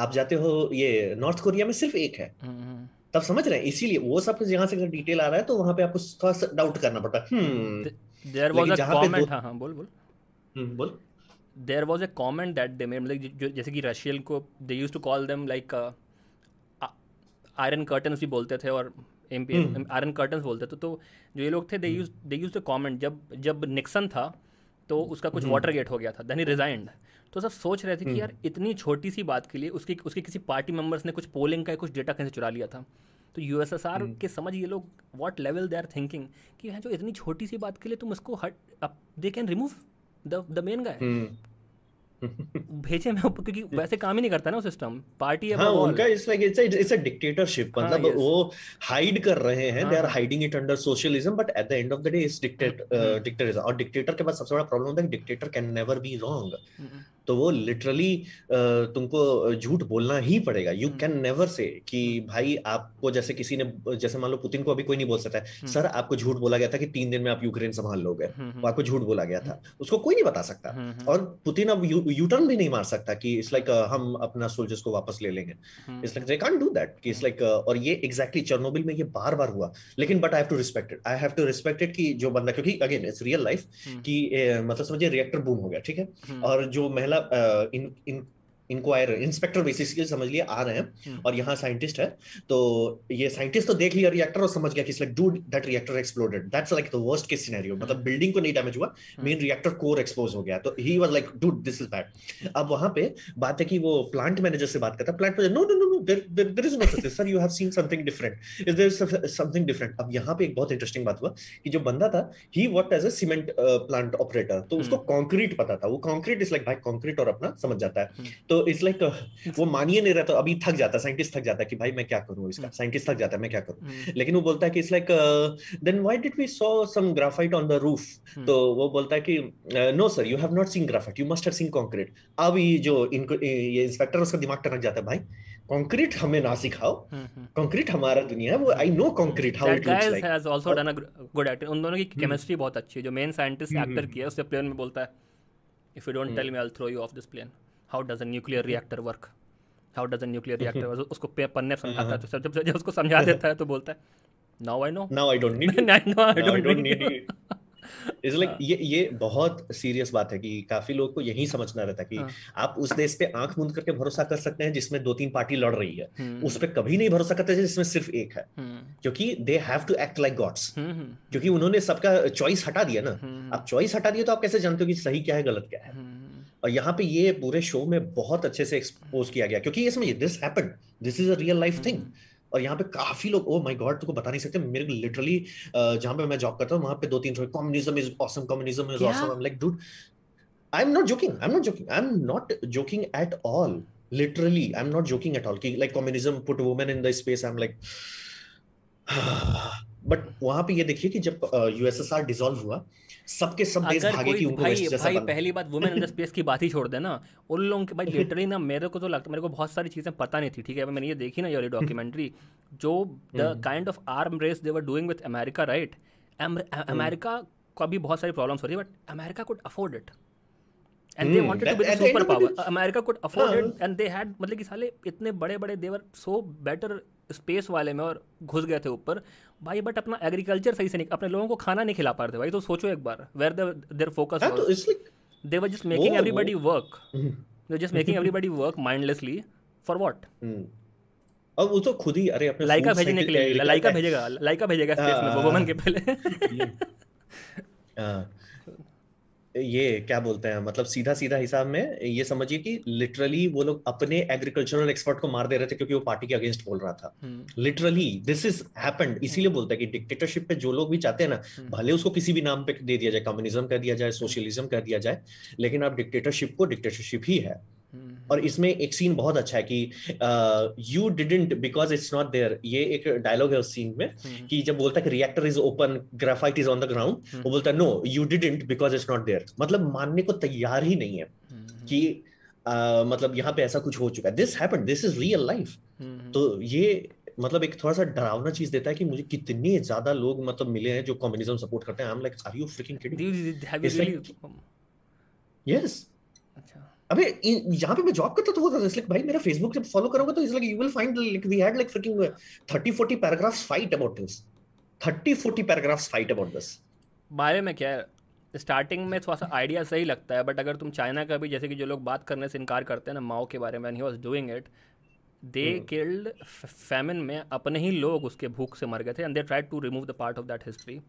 आप जाते हो ये नॉर्थ कोरिया में सिर्फ एक है हम्म, हम्म। तब समझ रहे हैं इसीलिए वो सब यहाँ से अगर डिटेल आ रहा है तो वहां पे आपको थोड़ा सा डाउट करना पड़ता है देयर वाज अ कमेंट हां बोल बोल हम्म, बोल there was a comment that they made मतलब जैसे कि रशियन को they use to call them like iron curtain भी बोलते थे और एम हम्म। पी बोलते थे तो, तो जो ये लोग थे they use they use the comment जब जब निक्सन था तो उसका कुछ वाटर हम्म। गेट हो गया था देन ही रिजाइंड तो सब सोच रहे थे कि हम्म। यार इतनी छोटी सी बात के लिए उसकी उसके किसी पार्टी मेंबर्स ने कुछ पोलिंग का कुछ डेटा कहीं से चुरा लिया था तो यू के समझ ये लोग what level they are thinking कि जो इतनी छोटी सी बात के लिए तुम उसको हट they can remove the the main guy भेजे मैं क्योंकि वैसे काम ही नहीं करता ना वो सिस्टम पार्टी है हाँ, उनका it's like it's it's a dictatorship हाँ, मतलब वो हाइड कर रहे हैं they are hiding it under socialism but at the end of the day is dictate dictatorism और डिक्टेटर के पास सबसे बड़ा प्रॉब्लम होता है dictator can never be wrong तो वो लिटरली uh, तुमको uh, झूठ बोलना ही पड़ेगा यू कैन नेवर से कि हम्म। भाई आपको जैसे किसी ने जैसे मान लो पुतिन को अभी कोई नहीं बोल सकता है हम्म। सर आपको झूठ बोला गया था कि तीन दिन में आप यूक्रेन संभाल लोगे हम्म, वो आपको झूठ बोला गया था उसको कोई नहीं बता सकता और पुतिन अब यू टर्न भी नहीं मार सकता कि इट्स लाइक uh, हम अपना सोल्जर्स को वापस ले लेंगे it's like they can't do that कि इट्स लाइक uh, और ये एग्जैक्टली exactly चेरनोबिल में ये बार बार हुआ लेकिन but I have to respect it I have to respect it कि जो बंदा क्योंकि अगेन इट्स रियल लाइफ कि uh, मतलब समझिए रिएक्टर बूम हो गया ठीक है हम्म। और जो महिला in in inquire inspector basis के समझ लिए आ रहे हैं हम्म। और यहाँ साइंटिस्ट है तो ये साइंटिस्ट तो देख लिया रिएक्टर और समझ गया कि like do that reactor exploded that's like the worst case scenario मतलब बिल्डिंग को नहीं डैमेज हुआ मेन रिएक्टर कोर एक्सपोज हो गया तो he was like do this is bad अब वहां पे बात है कि वो प्लांट मैनेजर से बात करता plant manager no no no no there is no sir you have seen something different is there something different अब यहाँ पे एक बहुत इंटरेस्टिंग बात हुआ कि जो बंदा था he worked as a cement plant operator तो हम्म। उसको कॉन्क्रीट पता था वो कॉन्क्रीट इज लाइक भाई कॉन्क्रीट और अपना समझ जाता है हम्म। तो इट्स लाइक वो मान ही नहीं रहता तो अभी थक जाता साइंटिस्ट थक जाता है कि भाई मैं क्या करूँ इसका साइंटिस्ट hmm. थक जाता है मैं क्या करूँ hmm. लेकिन वो बोलता है कि it's like then why did we saw some graphite on the roof तो वो बोलता है कि no sir you have not seen graphite you must have seen concrete अब ये जो इनको ये इंस्पेक्टर उसका दिमाग टनक जाता है भाई कंक्रीट हमें ना सिखाओ कंक्रीट hmm, हमारा दुनिया है वो I know concrete how it looks like has also done a good acting उन दोनों की केमिस्ट्री बहुत अच्छी है जो मेन साइंटिस्ट एक्टर की है उससे प्लेन में बोलता है if you don't tell me I will throw you off this plane how does a nuclear reactor work how does a nuclear reactor उसको पन्ने समझाता है हाँ। तो जब जब उसको समझा देता है तो बोलता है now I know now I don't need now I don't need is like ये ये बहुत सीरियस बात है कि काफी लोगों को यही समझना रहता है कि हाँ. आप उस देश पे आंख मूंद करके भरोसा कर सकते हैं जिसमें दो तीन पार्टी लड़ रही है हुँ. हम्म। उस पर कभी नहीं भरोसा करते जिसमें सिर्फ एक है हुँ. हम्म। क्योंकि they have to act like gods क्योंकि उन्होंने सबका चॉइस हटा दिया ना आप हम्म। चॉइस हटा दिया तो आप कैसे जानते हो कि सही क्या है गलत क्या है और यहाँ पे ये पूरे शो में बहुत अच्छे से एक्सपोज किया गया क्योंकि ये समझिए this happen this is a real life thing और यहाँ पे काफी लोग ओ माय गॉड तुमको बता नहीं सकते मेरे लिटरली जहाँ पे मैं जॉब करता हूँ वहां पे दो तीन communism is awesome communism is awesome I am like dude I am not joking I am not joking I am not joking at all literally I am not joking at all कि like communism put women in the space I am like but वहां पे ये देखिए कि जब USSR dissolve हुआ सबके सब देश भागे कि उनको भाई, जैसा भाई पहली बात वुमेन इन द स्पेस की बात ही छोड़ देना उन लोगों के भाई लिटरली ना मेरे को तो लगता मेरे को बहुत सारी चीज़ें पता नहीं थी ठीक है मैंने ये देखी ना ये डॉक्यूमेंट्री जो the kind of arm race they were doing with America right America का भी बहुत सारी प्रॉब्लम्स हो रही है but America could afford it and they wanted to be the super power America could afford it and they had मतलब कि साले इतने बड़े बड़े देवर सो बेटर स्पेस वाले में और घुस गए थे ऊपर भाई बट अपना एग्रीकल्चर सही से नहीं अपने लोगों को खाना नहीं खिला पा रहे थे भाई तो सोचो एक बार where the their focus was they were just making everybody work they just making everybody work mindlessly for what अब वो तो खुद ही अरे अपने लाइका भेजने के लिए लाइका भेजेगा लाइका भेजेगा स्पेस में वुमन हाँ। के पहले हाँ। ये क्या बोलते हैं मतलब सीधा सीधा हिसाब में ये समझिए कि लिटरली वो लोग अपने एग्रीकल्चरल एक्सपर्ट को मार दे रहे थे क्योंकि वो पार्टी के अगेंस्ट बोल रहा था लिटरली दिस इज हैपेंड इसीलिए बोलता है कि डिक्टेटरशिप पे जो लोग भी चाहते हैं ना हम्म। भले उसको किसी भी नाम पे दे दिया जाए कम्युनिज्म कह दिया जाए सोशलिज्म कह दिया जाए लेकिन आप डिक्टेटरशिप को डिक्टेटरशिप ही है Mm-hmm. और इसमें एक सीन बहुत अच्छा है कि you didn't because it's not there ये एक डायलॉग है उस सीन में mm-hmm. कि जब बोलता है कि reactor is open graphite is on the ground वो बोलता है no you didn't because it's not there मतलब मानने को तैयार ही नहीं है mm-hmm. कि uh, मतलब यहाँ पे ऐसा कुछ हो चुका है this happen this is real life तो ये मतलब एक थोड़ा सा डरावना चीज देता है कि मुझे कितने ज्यादा लोग मतलब मिले हैं जो कम्युनिज्म सपोर्ट करते हैं I am like are you freaking kidding yes अबे यहाँ पे मैं जॉब करता तो होता था इसलिए भाई मेरा फेसबुक जब फॉलो करोगे तो is like you will find like we had like freaking thirty forty paragraphs fight about this thirty forty paragraphs fight about this बारे में क्या है स्टार्टिंग में थोड़ा सा आइडिया सही लगता है बट अगर तुम चाइना का भी जैसे कि जो लोग बात करने से इनकार करते हैं ना माओ के बारे में he was doing it they killed famine में अपने ही लोग उसके भूख से मर गए थे and they try to remove the part of that history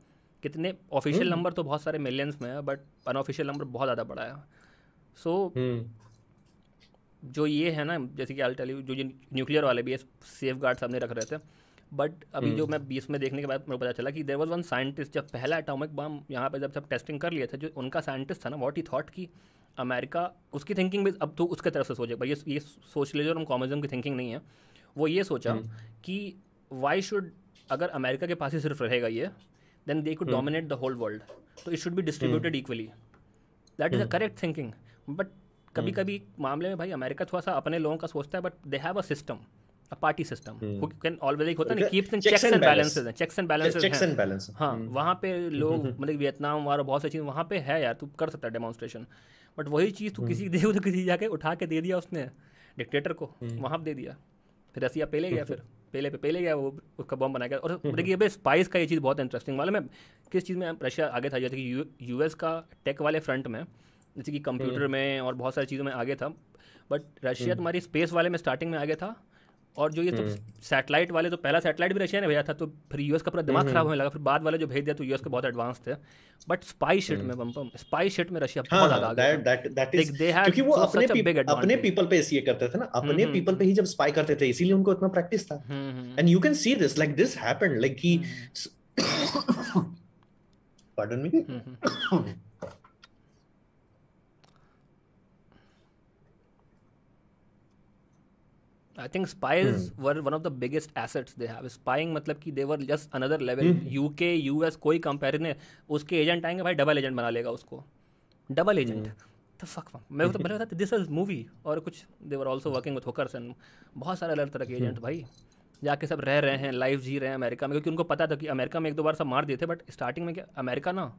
कितने ऑफिशियल नंबर हम्म। तो बहुत सारे मिलियंस में है बट अनऑफिशियल नंबर बहुत ज़्यादा बढ़ा है सो हम्म। जो ये है ना जैसे कि आल जो ये न्यूक्लियर वाले भी सेफ गार्ड सामने रख रहे थे बट अभी जो हम्म। मैं बीस में देखने के बाद मेरे को पता चला कि देर वॉज वन साइंटिस्ट जब पहला एटॉमिक बम यहाँ पे जब सब टेस्टिंग कर लिए थे जो उनका साइंटिस्ट था ना वॉट ही थॉट कि अमेरिका उसकी थिंकिंग भी अब तो उसके तरफ से सोचे पर ये ये सोच लीजिए और कॉमिज्म की थिंकिंग नहीं है वो ये सोचा हम्म। कि वाई शुड अगर अमेरिका के पास ही सिर्फ रहेगा ये then they could dominate the whole world तो इट शुड भी distributed equally that is a correct thinking but कभी कभी hmm. मामले में भाई अमेरिका थोड़ा सा अपने लोगों का सोचता है but they have a system a party system can always होता ना keeps in checks and balances हैं checks and balances checks and balance हां वहां पे लोग मतलब वियतनाम वार बहुत सारी चीज़ वहां पे है यार तू कर सकता है डेमोन्स्ट्रेशन बट वही चीज़ तू किसी hmm. दे तो किसी जाके उठा के दे दिया उसने डिक्टेटर को hmm. वहां दे दिया फिर रसिया पेले गया फिर पहले पे पहले गया वो उसका बम बनाया गया और देखिए भाई स्पाइस का ये चीज़ बहुत इंटरेस्टिंग मालूम है किस चीज़ में रशिया आगे था जैसे कि यूएस का टेक वाले फ्रंट में जैसे कि कंप्यूटर हम्म। में और बहुत सारी चीज़ों में आगे था बट रशिया हम्म। तुम्हारी स्पेस वाले में स्टार्टिंग में आगे था और जो ये तो सैटेलाइट हम्म। वाले तो पहला सैटेलाइट भी रशिया ने भेजा था तो फिर यूएस का पूरा दिमाग खराब होने लगा फिर बाद वाले जो भेज दिया तो यूएस के बहुत एडवांस थे बट स्पाई शिट में बम स्पाई शिट में रशिया बहुत हाँ, ज्यादा क्योंकि वो अपने अपने पीपल पे ये करते थे ना अपने पीपल पे ही जब स्पाई करते थे इसीलिए उनको इतना प्रैक्टिस था and you can see this like this happened like कि pardon me I think spies were one of the biggest assets they have spying मतलब कि they were just another level UK US कोई compare नहीं उसके agent आएंगे भाई double agent बना लेगा उसको डबल एजेंट hmm. तो फक मैं तो मैंने बताया दिस इज मूवी और कुछ they were also working with होकर बहुत सारे अलग तरह के एजेंट hmm. भाई जाके सब रह रहे हैं लाइफ जी रहे हैं अमेरिका में क्योंकि उनको पता था कि अमेरिका में एक दो बार सब मार दिए थे बट स्टार्टिंग में क्या अमेरिका ना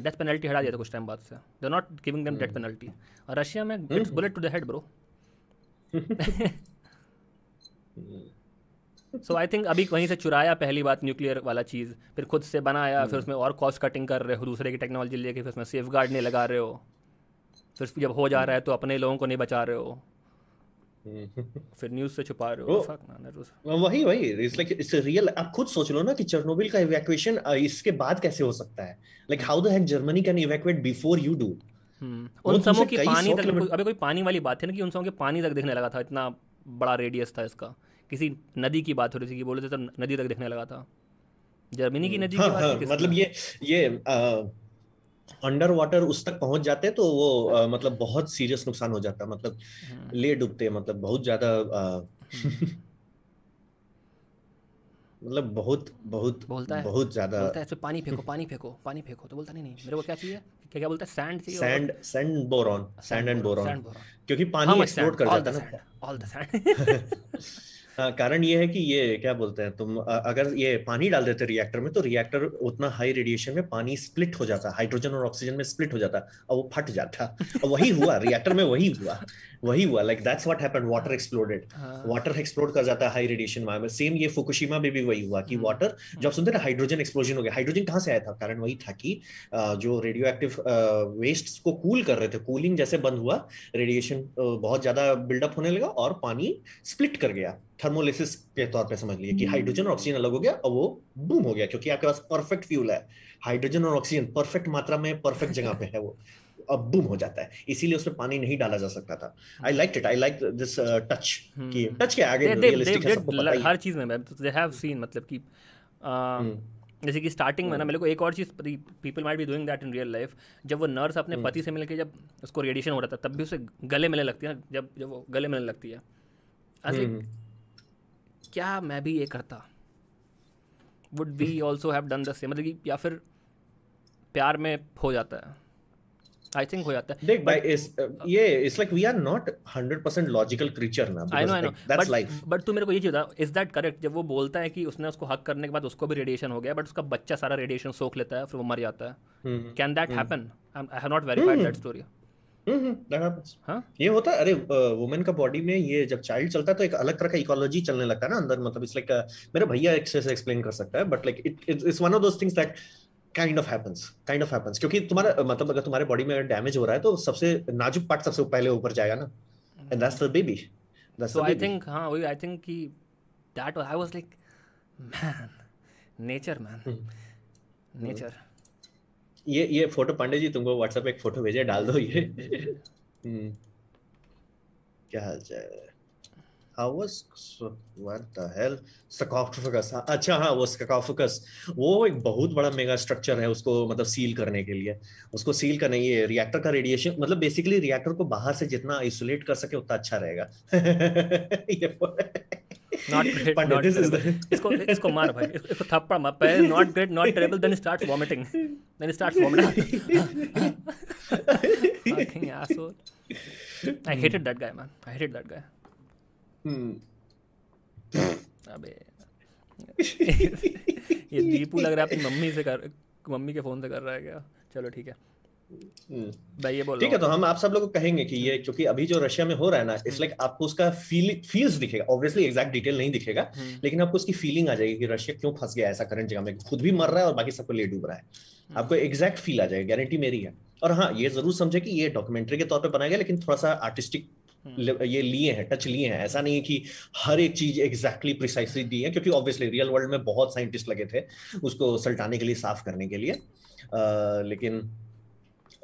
डेथ पेनल्टी हटा दिया था कुछ टाइम बाद से they not giving them death penalty और रशिया में it's bullet to the head bro so I think अभी वहीं से चुराया पहली बात न्यूक्लियर वाला चीज़ फिर खुद से बनाया mm-hmm. फिर उसमें और कॉस्ट कटिंग कर रहे हो दूसरे की टेक्नोलॉजी लेके फिर उसमें सेफ गार्ड नहीं लगा रहे हो फिर जब हो जा रहा है तो अपने लोगों को नहीं बचा रहे हो हम्म। फिर न्यूज से छुपा रहे हो हाँ, वही वही इट्स लाइक इट्स रियल आप खुद सोच लो ना कि चेरनोबिल का इवैक्यूएशन इसके बाद कैसे हो सकता है like how the heck Germany can evacuate before you do उन समों की पानी तक अभी कोई पानी वाली बात है ना कि उन समों के पानी तक देखने लगा था इतना बड़ा रेडियस था इसका किसी नदी की बात हो रही थी कि बोले थे तो नदी तक देखने लगा था जर्मनी की हम्म। नदी हाँ, की बात हाँ, हाँ मतलब ये ये अंडर वाटर उस तक पहुंच जाते तो वो आ, मतलब बहुत सीरियस नुकसान हो जाता मतलब हम्म। ले डूबते मतलब बहुत ज्यादा हम्म। मतलब बहुत बहुत बोलता है बहुत ज्यादा बोलता है पानी फेंको पानी फेंको पानी फेंको तो बोलता नहीं नहीं मेरे को क्या चाहिए क्या क्या बोलते हैं sand see sand sand boron sand and boron क्योंकि पानी एक्सप्लोड हाँ, कर जाता है ऑल द सैंड हाँ, कारण ये है कि ये क्या बोलते हैं तुम अगर ये पानी डाल देते रिएक्टर में तो रिएक्टर उतना हाई रेडिएशन में पानी स्प्लिट हो जाता हाइड्रोजन और ऑक्सीजन में स्प्लिट हो जाता और वो फट जाता और वही हुआ रिएक्टर में वही हुआ वही हुआ like that's what happened water exploded water explode कर जाता है हाई रेडिएशन में सेम ये फुकुशीमा में भी वही हुआ कि वाटर हम्म। जब हम्म। सुनते ना हाइड्रोजन एक्सप्लोजन हो गया हाइड्रोजन कहाँ से आया था कारण वही था कि जो रेडियो एक्टिव वेस्ट को कूल कर रहे थे कूलिंग जैसे बंद हुआ रेडिएशन बहुत ज्यादा बिल्डअप होने लगा और पानी स्प्लिट कर गया थर्मोलिसिस के तौर पे समझ लीजिए कि हाइड्रोजन हम्म। और ऑक्सीजन अलग हो गया और वो बूम हो गया क्योंकि आपके पास परफेक्ट फ्यूल है हाइड्रोजन और ऑक्सीजन परफेक्ट मात्रा में परफेक्ट जगह पे है वो अब बूम हो जाता है इसीलिए उसमें पानी नहीं डाला जा सकता था I like it I like this touch कि टच हम्म। के आगे रियलिस्टिक है सबको पता हर चीज में मैम दे हैव सीन मतलब कि uh, हम्म। जैसे कि स्टार्टिंग में ना मेरे को एक और चीज़ people might be doing that in real life जब वो नर्स अपने पति से मिलकर जब उसको रेडिएशन हो रहा था तब भी उसे गले मिलने लगती है ना जब जब वो गले मिलने लगती है क्या मैं भी ये करता would be also have done the same मतलब कि या फिर प्यार में हो जाता है आई थिंक हो जाता है देख भाई इस ये it's like we are not 100% logical creature ना I know I know that's life but तू मेरे को ये चीज इज दैट करेक्ट जब वो बोलता है कि उसने उसको हक करने के बाद उसको भी रेडिएशन हो गया बट उसका बच्चा सारा रेडिएशन सोख लेता है फिर वो मर जाता है can that happen I have not verified that story hmm, hmm, हाँ? ये होता है अरे वुमेन का बॉडी में ये जब चाइल्ड चलता है तो एक अलग तरह का इकोलॉजी चलने लगता है ना अंदर मतलब लाइक मेरा भैया से एक्सप्लेन कर सकता है but like it it's one of those things that kind of happens kind of happens क्योंकि तुम्हारा मतलब अगर तुम्हारे बॉडी में अगर डैमेज हो रहा है तो सबसे नाजुक पार्ट सबसे पहले ऊपर जाएगा ना and that's the baby that's I think हां वही आई थिंक कि that I was like man nature man nature ये ये फोटो पांडे जी तुमको व्हाट्सएप एक फोटो भेजे डाल दो ये हम्म। क्या हाल चाल how was what the hell सकाफुकस अच्छा हाँ वो सकाफुकस वो एक बहुत बड़ा मेगा स्ट्रक्चर है उसको मतलब सील करने के लिए उसको सील करने ये रिएक्टर का रेडिएशन मतलब बेसिकली रिएक्टर को बाहर से जितना आइसोलेट कर सके उतना अच्छा रहेगा ये not great not then vomiting then vomiting अबे ये दीपू लग रहा है अपनी मम्मी से कर मम्मी के फोन से कर रहा है क्या चलो ठीक है मैं हम्म। ये बोल ठीक है तो हम आप सब लोग को कहेंगे कि ये क्योंकि अभी जो रशिया में हो रहा है ना इट्स हम्म। लाइक आपको उसका फील फील्स दिखेगा ऑब्वियसली एग्जैक्ट डिटेल नहीं दिखेगा हम्म। लेकिन आपको उसकी फीलिंग आ जाएगी कि रशिया क्यों फंस गया ऐसा करंट जगह में खुद भी मर रहा है और बाकी सबको ले डूब रहा है आपको एग्जैक्ट फील आ जाएगा गारंटी मेरी है और हाँ ये जरूर समझे कि ये डॉक्यूमेंट्री के तौर पर बनाया गया लेकिन थोड़ा सा आर्टिस्टिक ये लिए हैं टच लिए हैं ऐसा नहीं है कि हर एक चीज एग्जैक्टली प्रिसाइसली दी है क्योंकि ऑब्वियसली रियल वर्ल्ड में बहुत साइंटिस्ट लगे थे उसको सल्टाने के लिए साफ करने के लिए लेकिन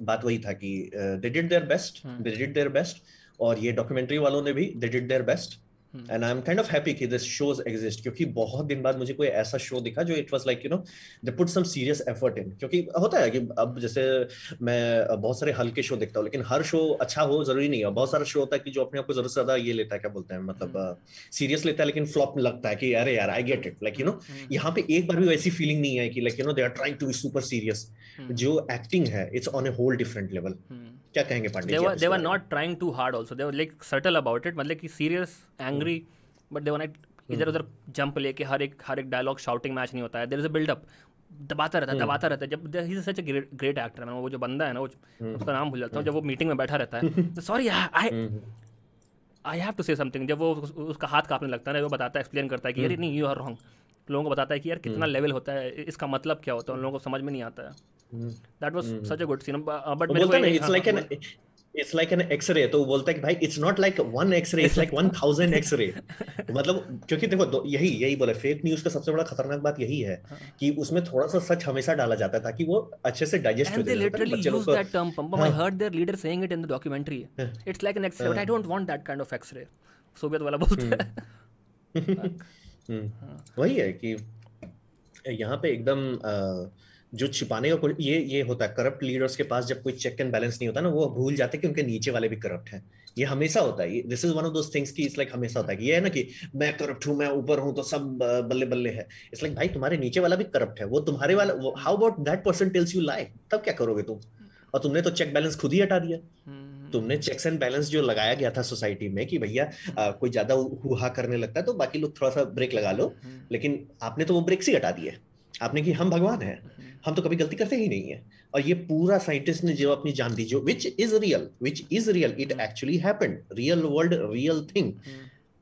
बात वही था कि they did their best they did their best और ये डॉक्यूमेंट्री वालों ने भी they did their best and I am kind of happy कि दिस शोज एग्जिस्ट क्योंकि बहुत दिन बाद मुझे कोई ऐसा शो दिखा जो it was like you know they put some serious effort in क्योंकि होता है कि अब जैसे मैं बहुत सारे हल्के शो देखता हूँ लेकिन हर शो अच्छा हो जरूरी नहीं है बहुत सारा शो होता है कि जो अपने आप को जरूर से ज्यादा ये लेता है क्या बोलते हैं मतलब सीरियस hmm. लेता है लेकिन फ्लॉप लगता है कि अरे यार I get it like you know यहाँ पे एक बार भी वैसी फीलिंग नहीं है कि like you know they are trying to be super serious जो एक्टिंग है it's on a whole different level क्या कहेंगे Pandey ji they were not trying too hard also they were like subtle about it मतलब कि serious angry but they were not इधर उधर jump लेके हर एक हर एक डायलॉग शाउटिंग मैच नहीं होता है देर इज अ बिल्डअप दबाता रहता है हम्म। दबाता रहता है जब ही सच ग्रेट एक्टर मैं वो जो बंदा है ना वो हम्म। उसका नाम भूल जाता हूँ जब वो मीटिंग हम्म। में बैठा रहता है sorry I I have to say something जब वो उसका हाथ कांपने लगता है ना वो बताता है एक्सप्लेन करता है कि अरे नहीं यू आर रॉन्ग लोगों को बताता है कि यार कितना लेवल हम्म। होता है इसका मतलब क्या होता है उन लोगों को समझ में नहीं आता है that was such a good scene but मेरे को it's like an it's like an x ray तो बोलता है कि भाई it's not like one x ray it's like one thousand x ray मतलब क्योंकि देखो यही यही बोले फेक न्यूज का सबसे बड़ा खतरनाक बात यही है हाँ। कि उसमें थोड़ा सा सच हमेशा डाला जाता है ताकि वो अच्छे से डाइजेस्ट हो जाए literally use that term pump I heard their leader saying it in the documentary it's like an x ray but I don't want that kind of x ray Soviet वाला बोलता है हम्म। हम्म। हाँ। वही है कि यहाँ पे एकदम जो छिपाने का ये ये होता है करप्ट लीडर्स के पास जब कोई चेक एंड बैलेंस नहीं होता ना वो भूल जाते हैं कि उनके नीचे वाले भी करप्ट हैं ये हमेशा होता है this is one of those things की इट्स लाइक हमेशा होता है ये है ना कि मैं करप्ट हूँ मैं ऊपर हूँ तो सब बल्ले बल्ले है इट्स लाइक भाई तुम्हारे नीचे वाला भी करप्ट है वो तुम्हारे वाला how about that person tells you like तब क्या करोगे तुम हम्म। और तुमने तो चेक बैलेंस खुद ही हटा दिया हम्म। तुमने चेक्स एंड बैलेंस जो लगाया गया था सोसाइटी में कि भैया हम्म। कोई ज्यादा हुहा करने लगता है तो बाकी लोग थोड़ा सा ब्रेक लगा लो हम्म। लेकिन आपने तो वो ब्रेक ही हटा दिए आपने कि हम भगवान हैं हम्म। हम तो कभी गलती करते ही नहीं है और ये पूरा साइंटिस्ट ने जो अपनी जान दी जो which is real which is real it actually happen real world real thing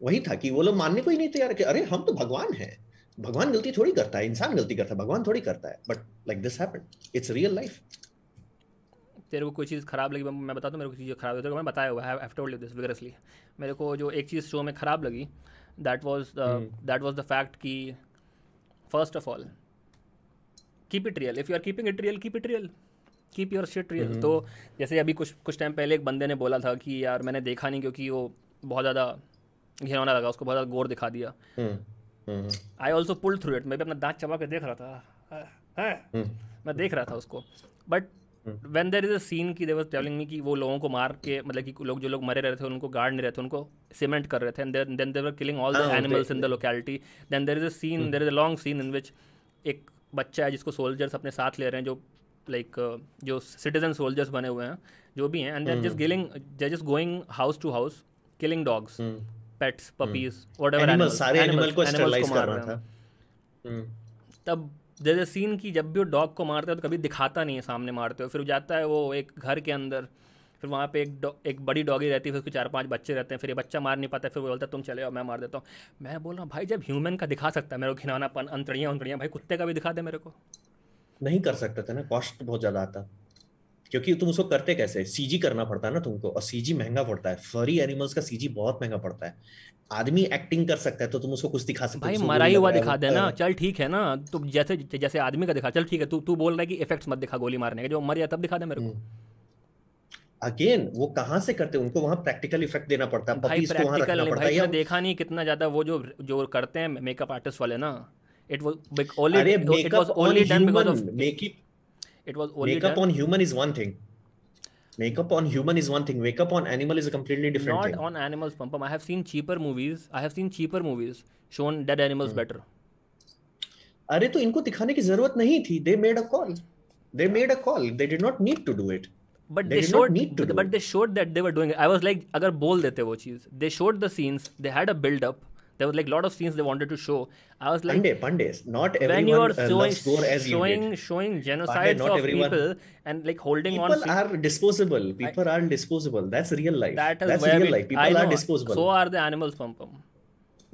वही था कि वो लोग मानने को ही नहीं तैयार अरे हम तो भगवान हैं भगवान गलती थोड़ी करता है इंसान गलती करता है भगवान थोड़ी करता है but like this happened it's real life तेरे को कोई चीज़ खराब लगी मैं बताता हूँ मेरे को चीज़ खराब लगी मैं बताया हुआ है टोल्ड दिस विगरसली मेरे को जो एक चीज़ शो में ख़राब लगी that was that was the fact कि first of all keep it real if you are keeping it real keep it real keep your shit real तो जैसे अभी कुछ कुछ टाइम पहले एक बंदे ने बोला था कि यार मैंने देखा नहीं क्योंकि वो बहुत ज़्यादा घिनौना लगा उसको बहुत ज़्यादा गोर दिखा दिया I also pull through it मैं भी अपना दांत चबा के देख रहा था हम्म। मैं देख रहा था उसको but when there is a scene की देवर टेलिंग मी कि वो लोगों को मार के मतलब कि लोग जो लोग मरे रहे थे उनको गार्ड नहीं रहे थे उनको सीमेंट कर रहे थे and then they're killing all the animals in the locality then there is a scene there is a long scene in which एक बच्चा है जिसको सोल्जर्स अपने साथ ले रहे हैं जो लाइक like, uh, जो सिटीजन सोल्जर्स बने हुए हैं जो भी हैं and just killing they're just going house to house killing dogs pets puppies whatever सारे एनिमल को मार रहा था हम्म। तब जैसे सीन की जब भी वो डॉग को मारता है तो कभी दिखाता नहीं है सामने मारते हो फिर जाता है वो एक घर के अंदर फिर वहाँ पे एक एक बड़ी डॉगी रहती है फिर उसके चार पांच बच्चे रहते हैं फिर ये बच्चा मार नहीं पाता फिर वो बोलता है तुम चले जाओ मैं मार देता हूँ मैं बोल रहा हूँ भाई जब ह्यूमन का दिखा सकता है मेरे को घिनौनापन अंतड़ियाँ उंतड़ियाँ भाई कुत्ते का भी दिखा दे मेरे को नहीं कर सकते थे ना कॉस्ट बहुत ज़्यादा आता क्योंकि तुम उसको करते कैसे सीजी करना पड़ता है ना तुमको और सीजी महंगा पड़ता है फरी एनिमल्स का सीजी बहुत महंगा पड़ता है आदमी एक्टिंग कर सकता है तो तुम उसको कुछ दिखा सकते भाई मरा हुआ दिखा देना चल ठीक है ना तो जैसे जैसे आदमी का दिखा चल ठीक है तू तू बोल रहा है कि इफेक्ट्स मत दिखा गोली मारने का जो मर गया तब दिखा दे मेरे को अगेन हम्म। वो कहां से करते हैं उनको वहां प्रैक्टिकल इफेक्ट देना पड़ता है भाई प्रैक्टिकल नहीं भाई या... देखा नहीं कितना ज्यादा वो जो जो करते हैं मेकअप आर्टिस्ट वाले ना it was only it was only done because of makeup it was only makeup on human is one thing Makeup on human is one thing. Makeup on animal is a completely different Not thing. not on animals, Pam Pam. I have seen cheaper movies. I have seen cheaper movies shown dead animals hmm. better. अरे तो इनको दिखाने की जरूरत नहीं थी. They made a call. They made a call. They did not need to do it. But they, they showed, need to but, but they showed that they were doing it. I was like, अगर बोल देते वो चीज. They showed the scenes. They had a build up. there was like a lot of scenes they wanted to show. I was like, Pandey, Pandey, not everyone when you are uh, showing, showing, showing genocides Pandey, of everyone, people and like holding people on. People are disposable. People I, are disposable. That's real life. That is That's real we, life. People are disposable. So are the animals, pom pom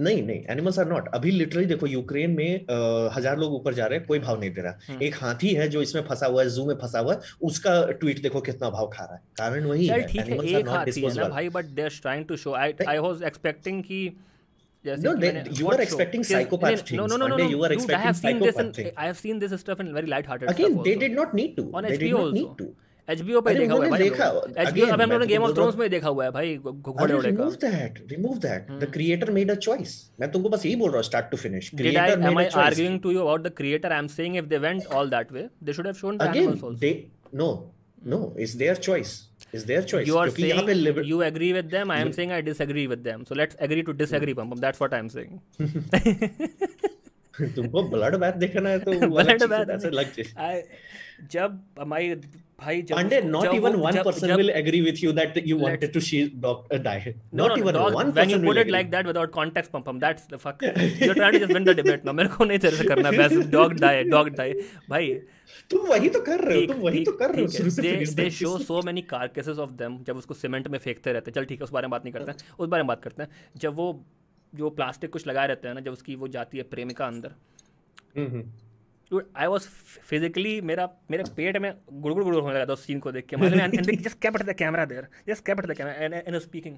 नहीं नहीं animals are not अभी literally देखो Ukraine में आ, हजार लोग ऊपर जा रहे हैं कोई भाव नहीं दे रहा एक हाथी है जो इसमें फंसा हुआ है जू में फंसा हुआ है उसका ट्वीट देखो कितना भाव खा रहा है कारण वही है, है, एक हाथी है ना भाई but they are trying to show I I was expecting कि no, they, you are expecting psychopaths change. No, no, no, no, You are expecting Dude, I have seen this. I have seen this stuff in very lighthearted. Again, stuff they did not need to. On they HBO did not need to. HBO पे देखा हुआ है भाई HBO अब हमने game of thrones में देखा हुआ है भाई घोड़े उड़े का remove that remove that the creator made a choice मैं तुमको बस यही बोल रहा हूं start to finish creator made a choice I am arguing to you about the creator I am saying if they went all that way they should have shown the animals is their choice you are Kyunki saying liber- you agree with them i am yeah. saying i disagree with them so let's agree to disagree pump that's what i am saying तुमको blood bath देखना है तो blood बैथ अलग चीज जब हमारी भाई जब अंडे not even one person will agree with you that you wanted to she die not even one person you put it like that without context pump that's the fuck you are trying to just win the debate ना मेरे को नहीं तेरे से करना बस dog die dog die भाई तुम वही तो कर रहे हो तुम वही तो कर रहे हो they they show so many carcasses of them जब उसको सीमेंट में फेंकते रहते चल ठीक है उस बारे में बात नहीं करते उस बारे में बात करते हैं जब वो जो प्लास्टिक कुछ लगाए रहते हैं ना जब उसकी वो जाती है प्रेमिका अंदर हम्म, हम्म। आई वॉज फिजिकली मेरा मेरे पेट में गुड़ गुड़ गुड़ होने लगा था उस सीन को देख के just kept the camera there just kept the camera and speaking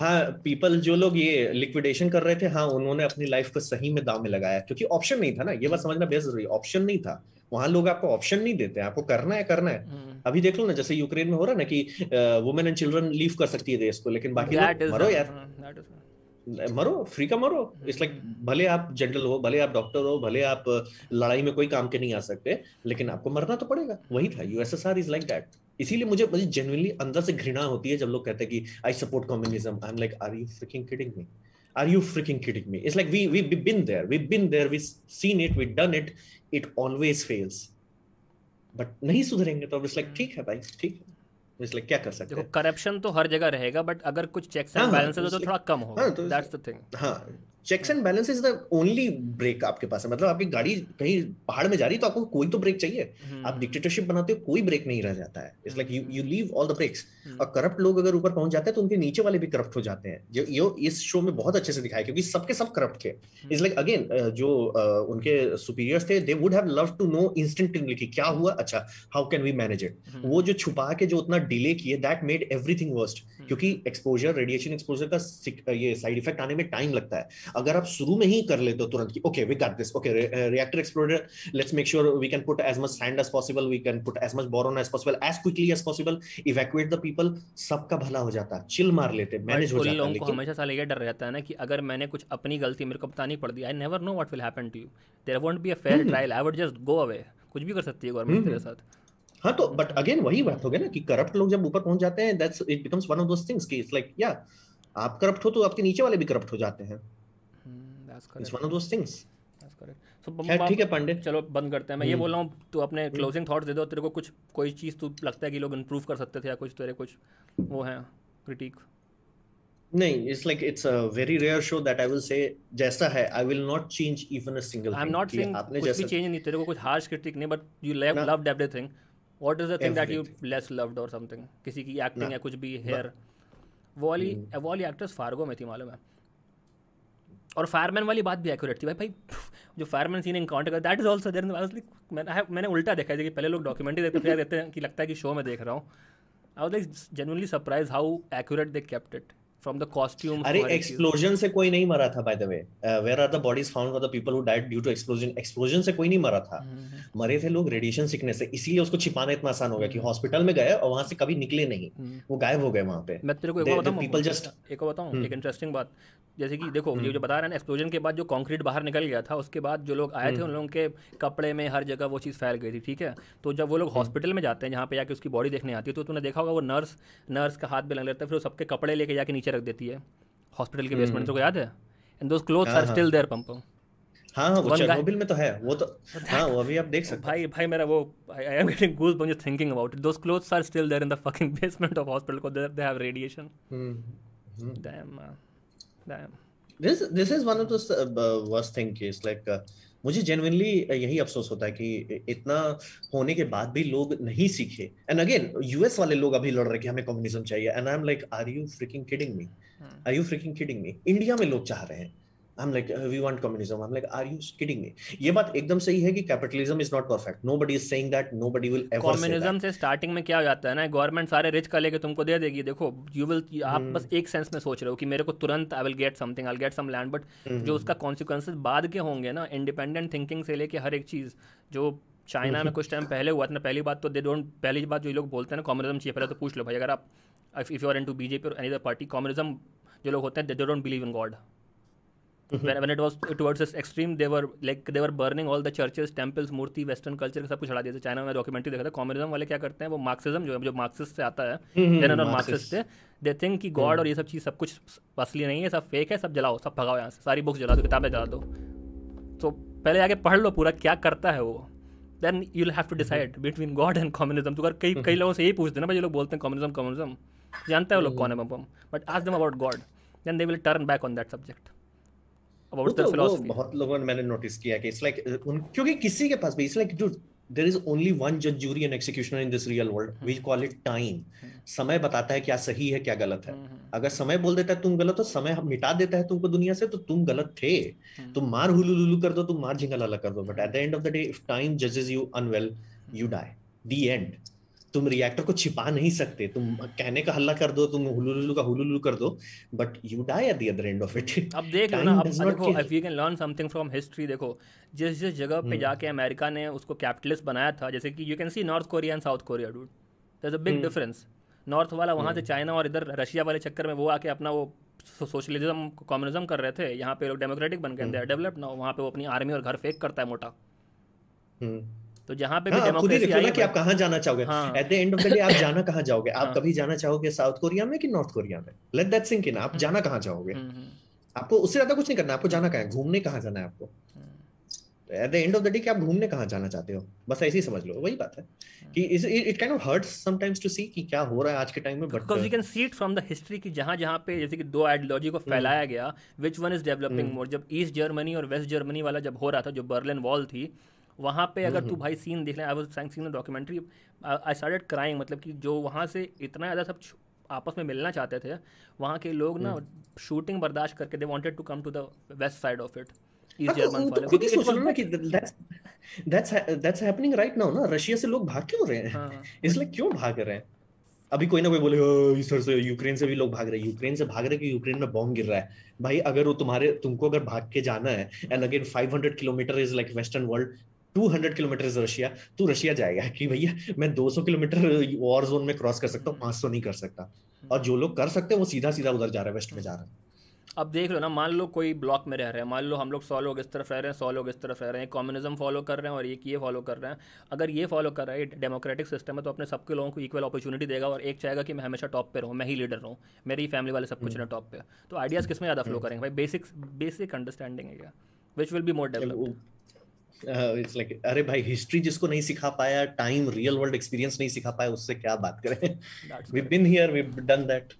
हाँ पीपल जो लोग ये लिक्विडेशन कर रहे थे हाँ उन्होंने अपनी लाइफ को सही में दाव में लगाया क्योंकि ऑप्शन नहीं था ना ये बात समझना बेहद जरूरी ऑप्शन नहीं था वहां लोग आपको ऑप्शन नहीं देते आपको करना है करना है hmm. अभी देख लो ना जैसे यूक्रेन में हो रहा है ना कि वुमेन एंड चिल्ड्रन लीव कर सकती है देश को लेकिन बाकी मरो यार मरो फ्री का मरो इट्स लाइक mm-hmm. भले आप जनरल हो भले आप डॉक्टर हो भले आप uh, लड़ाई में कोई काम के नहीं आ सकते लेकिन आपको मरना तो पड़ेगा वही था यूएसएसआर इज लाइक दैट इसीलिए मुझे मुझे जेनुअनली अंदर से घृणा होती है जब लोग कहते हैं कि I support communism I am like are you freaking kidding me are you freaking kidding me it's like we we we been there we been there we seen it we done it it always fails but नहीं सुधरेंगे तो it's like ठीक है भाई ठीक है इसलिए क्या कर सकते हैं करप्शन तो हर जगह रहेगा बट अगर कुछ चेक्स एंड बैलेंसेस हो तो थोड़ा कम होगा दैट्स द थिंग हां checks and balance is the only brake आपके पास है मतलब आपकी गाड़ी कहीं पहाड़ में जा रही है तो आपको कोई तो ब्रेक चाहिए हम्म। आप डिक्टेटरशिप बनाते हो कोई ब्रेक नहीं रह जाता है it's like you you leave all the brakes और करप्ट लोग अगर ऊपर पहुंच जाते हैं तो उनके नीचे वाले भी करप्ट हो जाते हैं जो यो इस शो में बहुत अच्छे से दिखाया क्योंकि सबके सब करप्ट थे इट्स लाइक अगेन जो uh, उनके सुपीरियर्स थे they would have love to know instantly कि क्या हुआ अच्छा how can we manage it वो जो छुपा के जो उतना डिले किए दैट मेड एवरीथिंग वर्स्ट क्योंकि एक्सपोजर रेडिएशन एक्सपोजर का ये साइड इफेक्ट आने में टाइम लगता है अगर आप शुरू में ही कर ले तो तुरंत की okay we got this okay reactor exploded let's make sure we can put as much sand as possible we can put as much boron as possible as quickly as possible evacuate the people सबका भला हो जाता chill मार लेते manage हो जाता लोगों को हमेशा साले ये डर रहता है ना कि अगर मैंने कुछ अपनी गलती मेरे को बतानी पड़ दी I never know what will happen to you there won't be a fair trial I would just go away कुछ भी कर सकती है गवर्नमेंट तेरे हम्म। साथ हाँ तो बट अगेन वही बात हो गया ना कि करप्ट लोग जब ऊपर पहुंच जाते हैं that's it becomes one of those things कि इट्स लाइक या आप करप्ट हो तो आपके नीचे वाले भी करप्ट हो जाते हैं ठीक है पंडित चलो बंद करते हैं मैं ये हम्म। बोल रहा हूँ तू अपने क्लोजिंग हम्म। थॉट्स दे दो तेरे को कुछ कोई चीज़ तू लगता है कि लोग इम्प्रूव कर सकते थे या कुछ तेरे कुछ वो क्रिटिक नहीं it's like it's a very rare show that I will say जैसा है I will not change even a single I am not saying कुछ जैसा... भी चेंज नहीं तेरे को कुछ हार्श क्रिटिक नहीं but you everything what is the thing that you less loved और समथिंग किसी की एक्टिंग या कुछ भी हेयर वो वाली हम्म। वो वाली एक्ट्रेस फार्गो में थी मालूम है और फायरमैन वाली बात भी एक्यूरेट थी भाई भाई जो फायरमैन सीन इनकाउंटर कर दैट इज ऑल्सो देर मैं मैंने उल्टा देखा है कि पहले लोग डॉक्यूमेंट्री देखते फिर देते हैं कि लगता है कि शो में देख रहा हूँ I was like generally surprised how accurate they captured it from the costume अरे explosion से कोई नहीं मरा था by the way uh, where are the bodies found for the people who died due to explosion explosion से कोई नहीं मरा था mm-hmm. मरे थे लोग रेडिएशन सिकनेस से इसीलिए उसको छिपाना इतना आसान हो गया mm-hmm. कि हॉस्पिटल हम्म। में गए और वहां से कभी निकले नहीं mm-hmm. वो गायब हो गए वहां पे मैं तेरे को एक बार बताऊं पीपल जस्ट एक बताऊं एक इंटरेस्टिंग बात जैसे कि देखो ये जो बता रहे हैं एक्सप्लोजन के बाद जो कंक्रीट बाहर निकल गया था उसके बाद जो लोग आए थे उन लोगों के कपड़े में हर जगह वो चीज़ फैल गई थी ठीक है तो जब वो लोग हॉस्पिटल में जाते हैं जहाँ पे जाके उसकी बॉडी देखने आती है तो तुमने देखा होगा वो नर्स नर्स का हाथ भी लग लेता है फिर वो सबके कपड़े लेके जाके नीचे नीचे रख देती है हॉस्पिटल के बेसमेंट हम्म। तो याद है and those clothes are still there पंपो हाँ वो चेरनोबिल में तो है वो तो हाँ वो अभी आप देख सकते भाई भाई मेरा वो I am getting goose bumps just thinking about it those clothes are still there in the fucking basement of hospital को there they have radiation damn damn this this is one of the worst thing is like मुझे genuinely यही अफसोस होता है कि इतना होने के बाद भी लोग नहीं सीखे एंड अगेन यूएस वाले लोग अभी लड़ रहे कि हमें कम्युनिज्म चाहिए and I am like are you freaking kidding me are you freaking kidding me India में लोग चाह रहे हैं I'm like, uh, we want communism. I'm like, are you kidding me? ये बात एकदम सही है कि capitalism is not perfect. Nobody is saying that. Nobody will ever will ever communism से starting में क्या हो जाता है ना government सारे rich कर लेके तुमको दे देगी देखो you will आप hmm. बस एक sense में सोच रहे हो कि मेरे को तुरंत I will get something I get some land but जो उसका consequences बाद के होंगे ना independent thinking से लेके हर एक चीज़ जो चाइना में हम्म। कुछ टाइम पहले हुआ था ना पहली बात तो दे डोंट पहली बात जो ये लोग बोलते हैं ना कॉम्युनिज्म चाहिए पहले तो पूछ लो भाई अगर आप if you are into BJP और एनी अदर पार्टी कॉम्युनिज्म जो लोग होते हैं they don't believe in God when, mm-hmm. when it was towards this extreme they were like they were burning all the churches temples मूर्ति western culture सब कुछ हटा दिया था चाइना में डॉक्यूमेंट्री देखा था कम्युनिज्म वाले क्या करते हैं वो मार्क्सिज्म जो है जो मार्क्सिस्ट से आता है मार्क्सिस्ट थे दे थिंक कि गॉड mm-hmm. और ये सब चीज़ सब कुछ असली नहीं है सब फेक है सब जलाओ सब भगाओ यहाँ से सारी बुक्स जला दो किताबें जला दो तो पहले आगे पढ़ लो पूरा क्या करता है वो then you have to decide between God and communism तो अगर कई कई mm-hmm. लोगों से यही पूछते ना भाई लोग बोलते हैं कम्युनिज्म कम्युनिज्म जानते हैं वो लोग कौन है बम बट आज दम about God then they will turn back on that subject about philosophy तो बहुत लोगों ने मैंने नोटिस किया कि इट्स लाइक uh, क्योंकि किसी के पास भी it's like dude is only one जज jury and in this real world we call it time समय बताता है क्या सही है क्या गलत है हम्म। अगर समय बोल देता है तुम गलत हो समय मिटा देता है तुमको दुनिया से तो तुम गलत थे हम्म। तुम मार हुलू कर दो तुम मार झिंगा लाला कर दो but at the end of the day if time जजेज you unveil you die the end तुम रिएक्टर को छिपा नहीं सकते तुम कहने का हल्ला कर दो तुम हुलुलुलु का हुलुलुलु कर दो but you die at the other end of it अब देख ना अब देखो if you can learn something from history देखो जिस जिस जगह पे hmm. जाके अमेरिका ने उसको कैपिटलिस्ट बनाया था जैसे कि you can see North Korea and South Korea dude that's a big difference North वाला वहाँ से चाइना hmm. और इधर रशिया वाले चक्कर में वो आके अपना वो सोशलिज्म कम्युनिज्म कर रहे थे यहाँ पे लोग डेमोक्रेटिक बन गए डेवलप hmm. ना वहाँ पे वो अपनी आर्मी और घर फेक करता है मोटा तो जहाँ पे भी हाँ, खुद ही कि आप कहाँ जाना चाहोगे at the end of the day आप जाना कहाँ जाओगे आप हाँ। कभी जाना चाहोगे साउथ कोरिया में कि नॉर्थ कोरिया में लेट दैट सिंक इन आप हम्म। जाना कहाँ चाहोगे हम्म, हम्म। आपको उससे ज्यादा कुछ नहीं करना आपको जाना कहा घूमने कहाँ जाना है आपको at the end of the day कि आप घूमने कहाँ जाना चाहते हो बस ऐसे ही समझ लो वही बात है कि it kind of hurts sometimes to see कि क्या हो रहा है आज के टाइम में but you can see it from the history कि जहां-जहां पे जैसे कि दो आइडियोलॉजी को फैलाया गया which one is developing more जब ईस्ट जर्मनी और वेस्ट जर्मनी वाला जब हो रहा था जो बर्लिन वॉल थी वहाँ पे अगर तू भाई सीन देख लें I was seen documentary I started crying मतलब कि जो वहाँ से इतना ज़्यादा सब आपस में मिलना चाहते थे वहाँ के लोग ना शूटिंग हम्म। बर्दाश्त करके they wanted to come to the west side of it से लोग भाग क्यों रहे हैं इसलिए हाँ। क्यों भाग रहे हैं अभी कोई ना कोई बोले से यूक्रेन से भी लोग भाग रहे हैं यूक्रेन से भाग रहे कि यूक्रेन में बॉम्ब गिर रहा है भाई अगर वो तुम्हारे तुमको अगर भाग के जाना है and again 500 kilometre is like western world two hundred kilometre Russia तू तो रशिया जाएगा कि भैया मैं दो सौ किलोमीटर वॉर जोन में क्रॉस कर सकता हूँ सौ नहीं कर सकता हम्म। और जो लोग कर सकते हैं वो सीधा सीधा उधर जा रहे हैं वेस्ट में जा रहे हैं अब देख लो ना मान लो कोई ब्लॉक में रह रहे हैं मान लो हम लोग सौ लोग इस तरफ रह रहे हैं सौ लोग इस तरफ रह रहे हैं कम्युनिज्म फॉलो कर रहे हैं और एक ये फॉलो कर रहे हैं अगर ये फॉलो कर रहा है डेमोक्रेटिक सिस्टम है तो अपने सबके लोगों को इक्वल अपॉर्चुनिटी देगा और एक चाहेगा कि मैं हमेशा टॉप पे रहूँ मैं ही लीडर रहूँ मेरी फैमिली वाले सब कुछ ना हम्म। टॉप पे तो आइडियाज़ किस में ज़्यादा फॉलो हम्म। करेंगे भाई बेसिक बेसिक अंडरस्टैंडिंग है which will be more develop it's uh, like अरे भाई हिस्ट्री जिसको नहीं सिखा पाया टाइम रियल वर्ल्ड एक्सपीरियंस नहीं सिखा पाया उससे क्या बात करें we been here we done that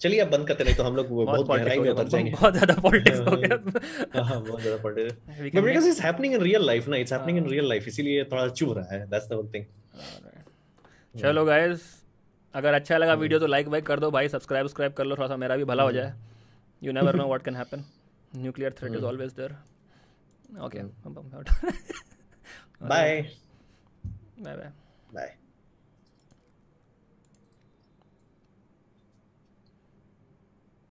चलिए अब बंद करते नहीं तो हम लोग बहुत गहराई में उतर जाएंगे बहुत ज्यादा पॉलिटिक्स हो गया बहुत ज्यादा politics because it's happening in real life ना it's happening in real life इसीलिए थोड़ा चुभ रहा है दैट्स द होल थिंग चलो गाइस हम्म। अगर अच्छा लगा हम्म। वीडियो तो लाइक वाइक कर दो भाई सब्सक्राइब सब्सक्राइब कर लो थोड़ा सा मेरा भी भला हो हम्म। जाए you never know what can happen nuclear threat is always there Okay. Mm. Bye. Bye bye. Bye.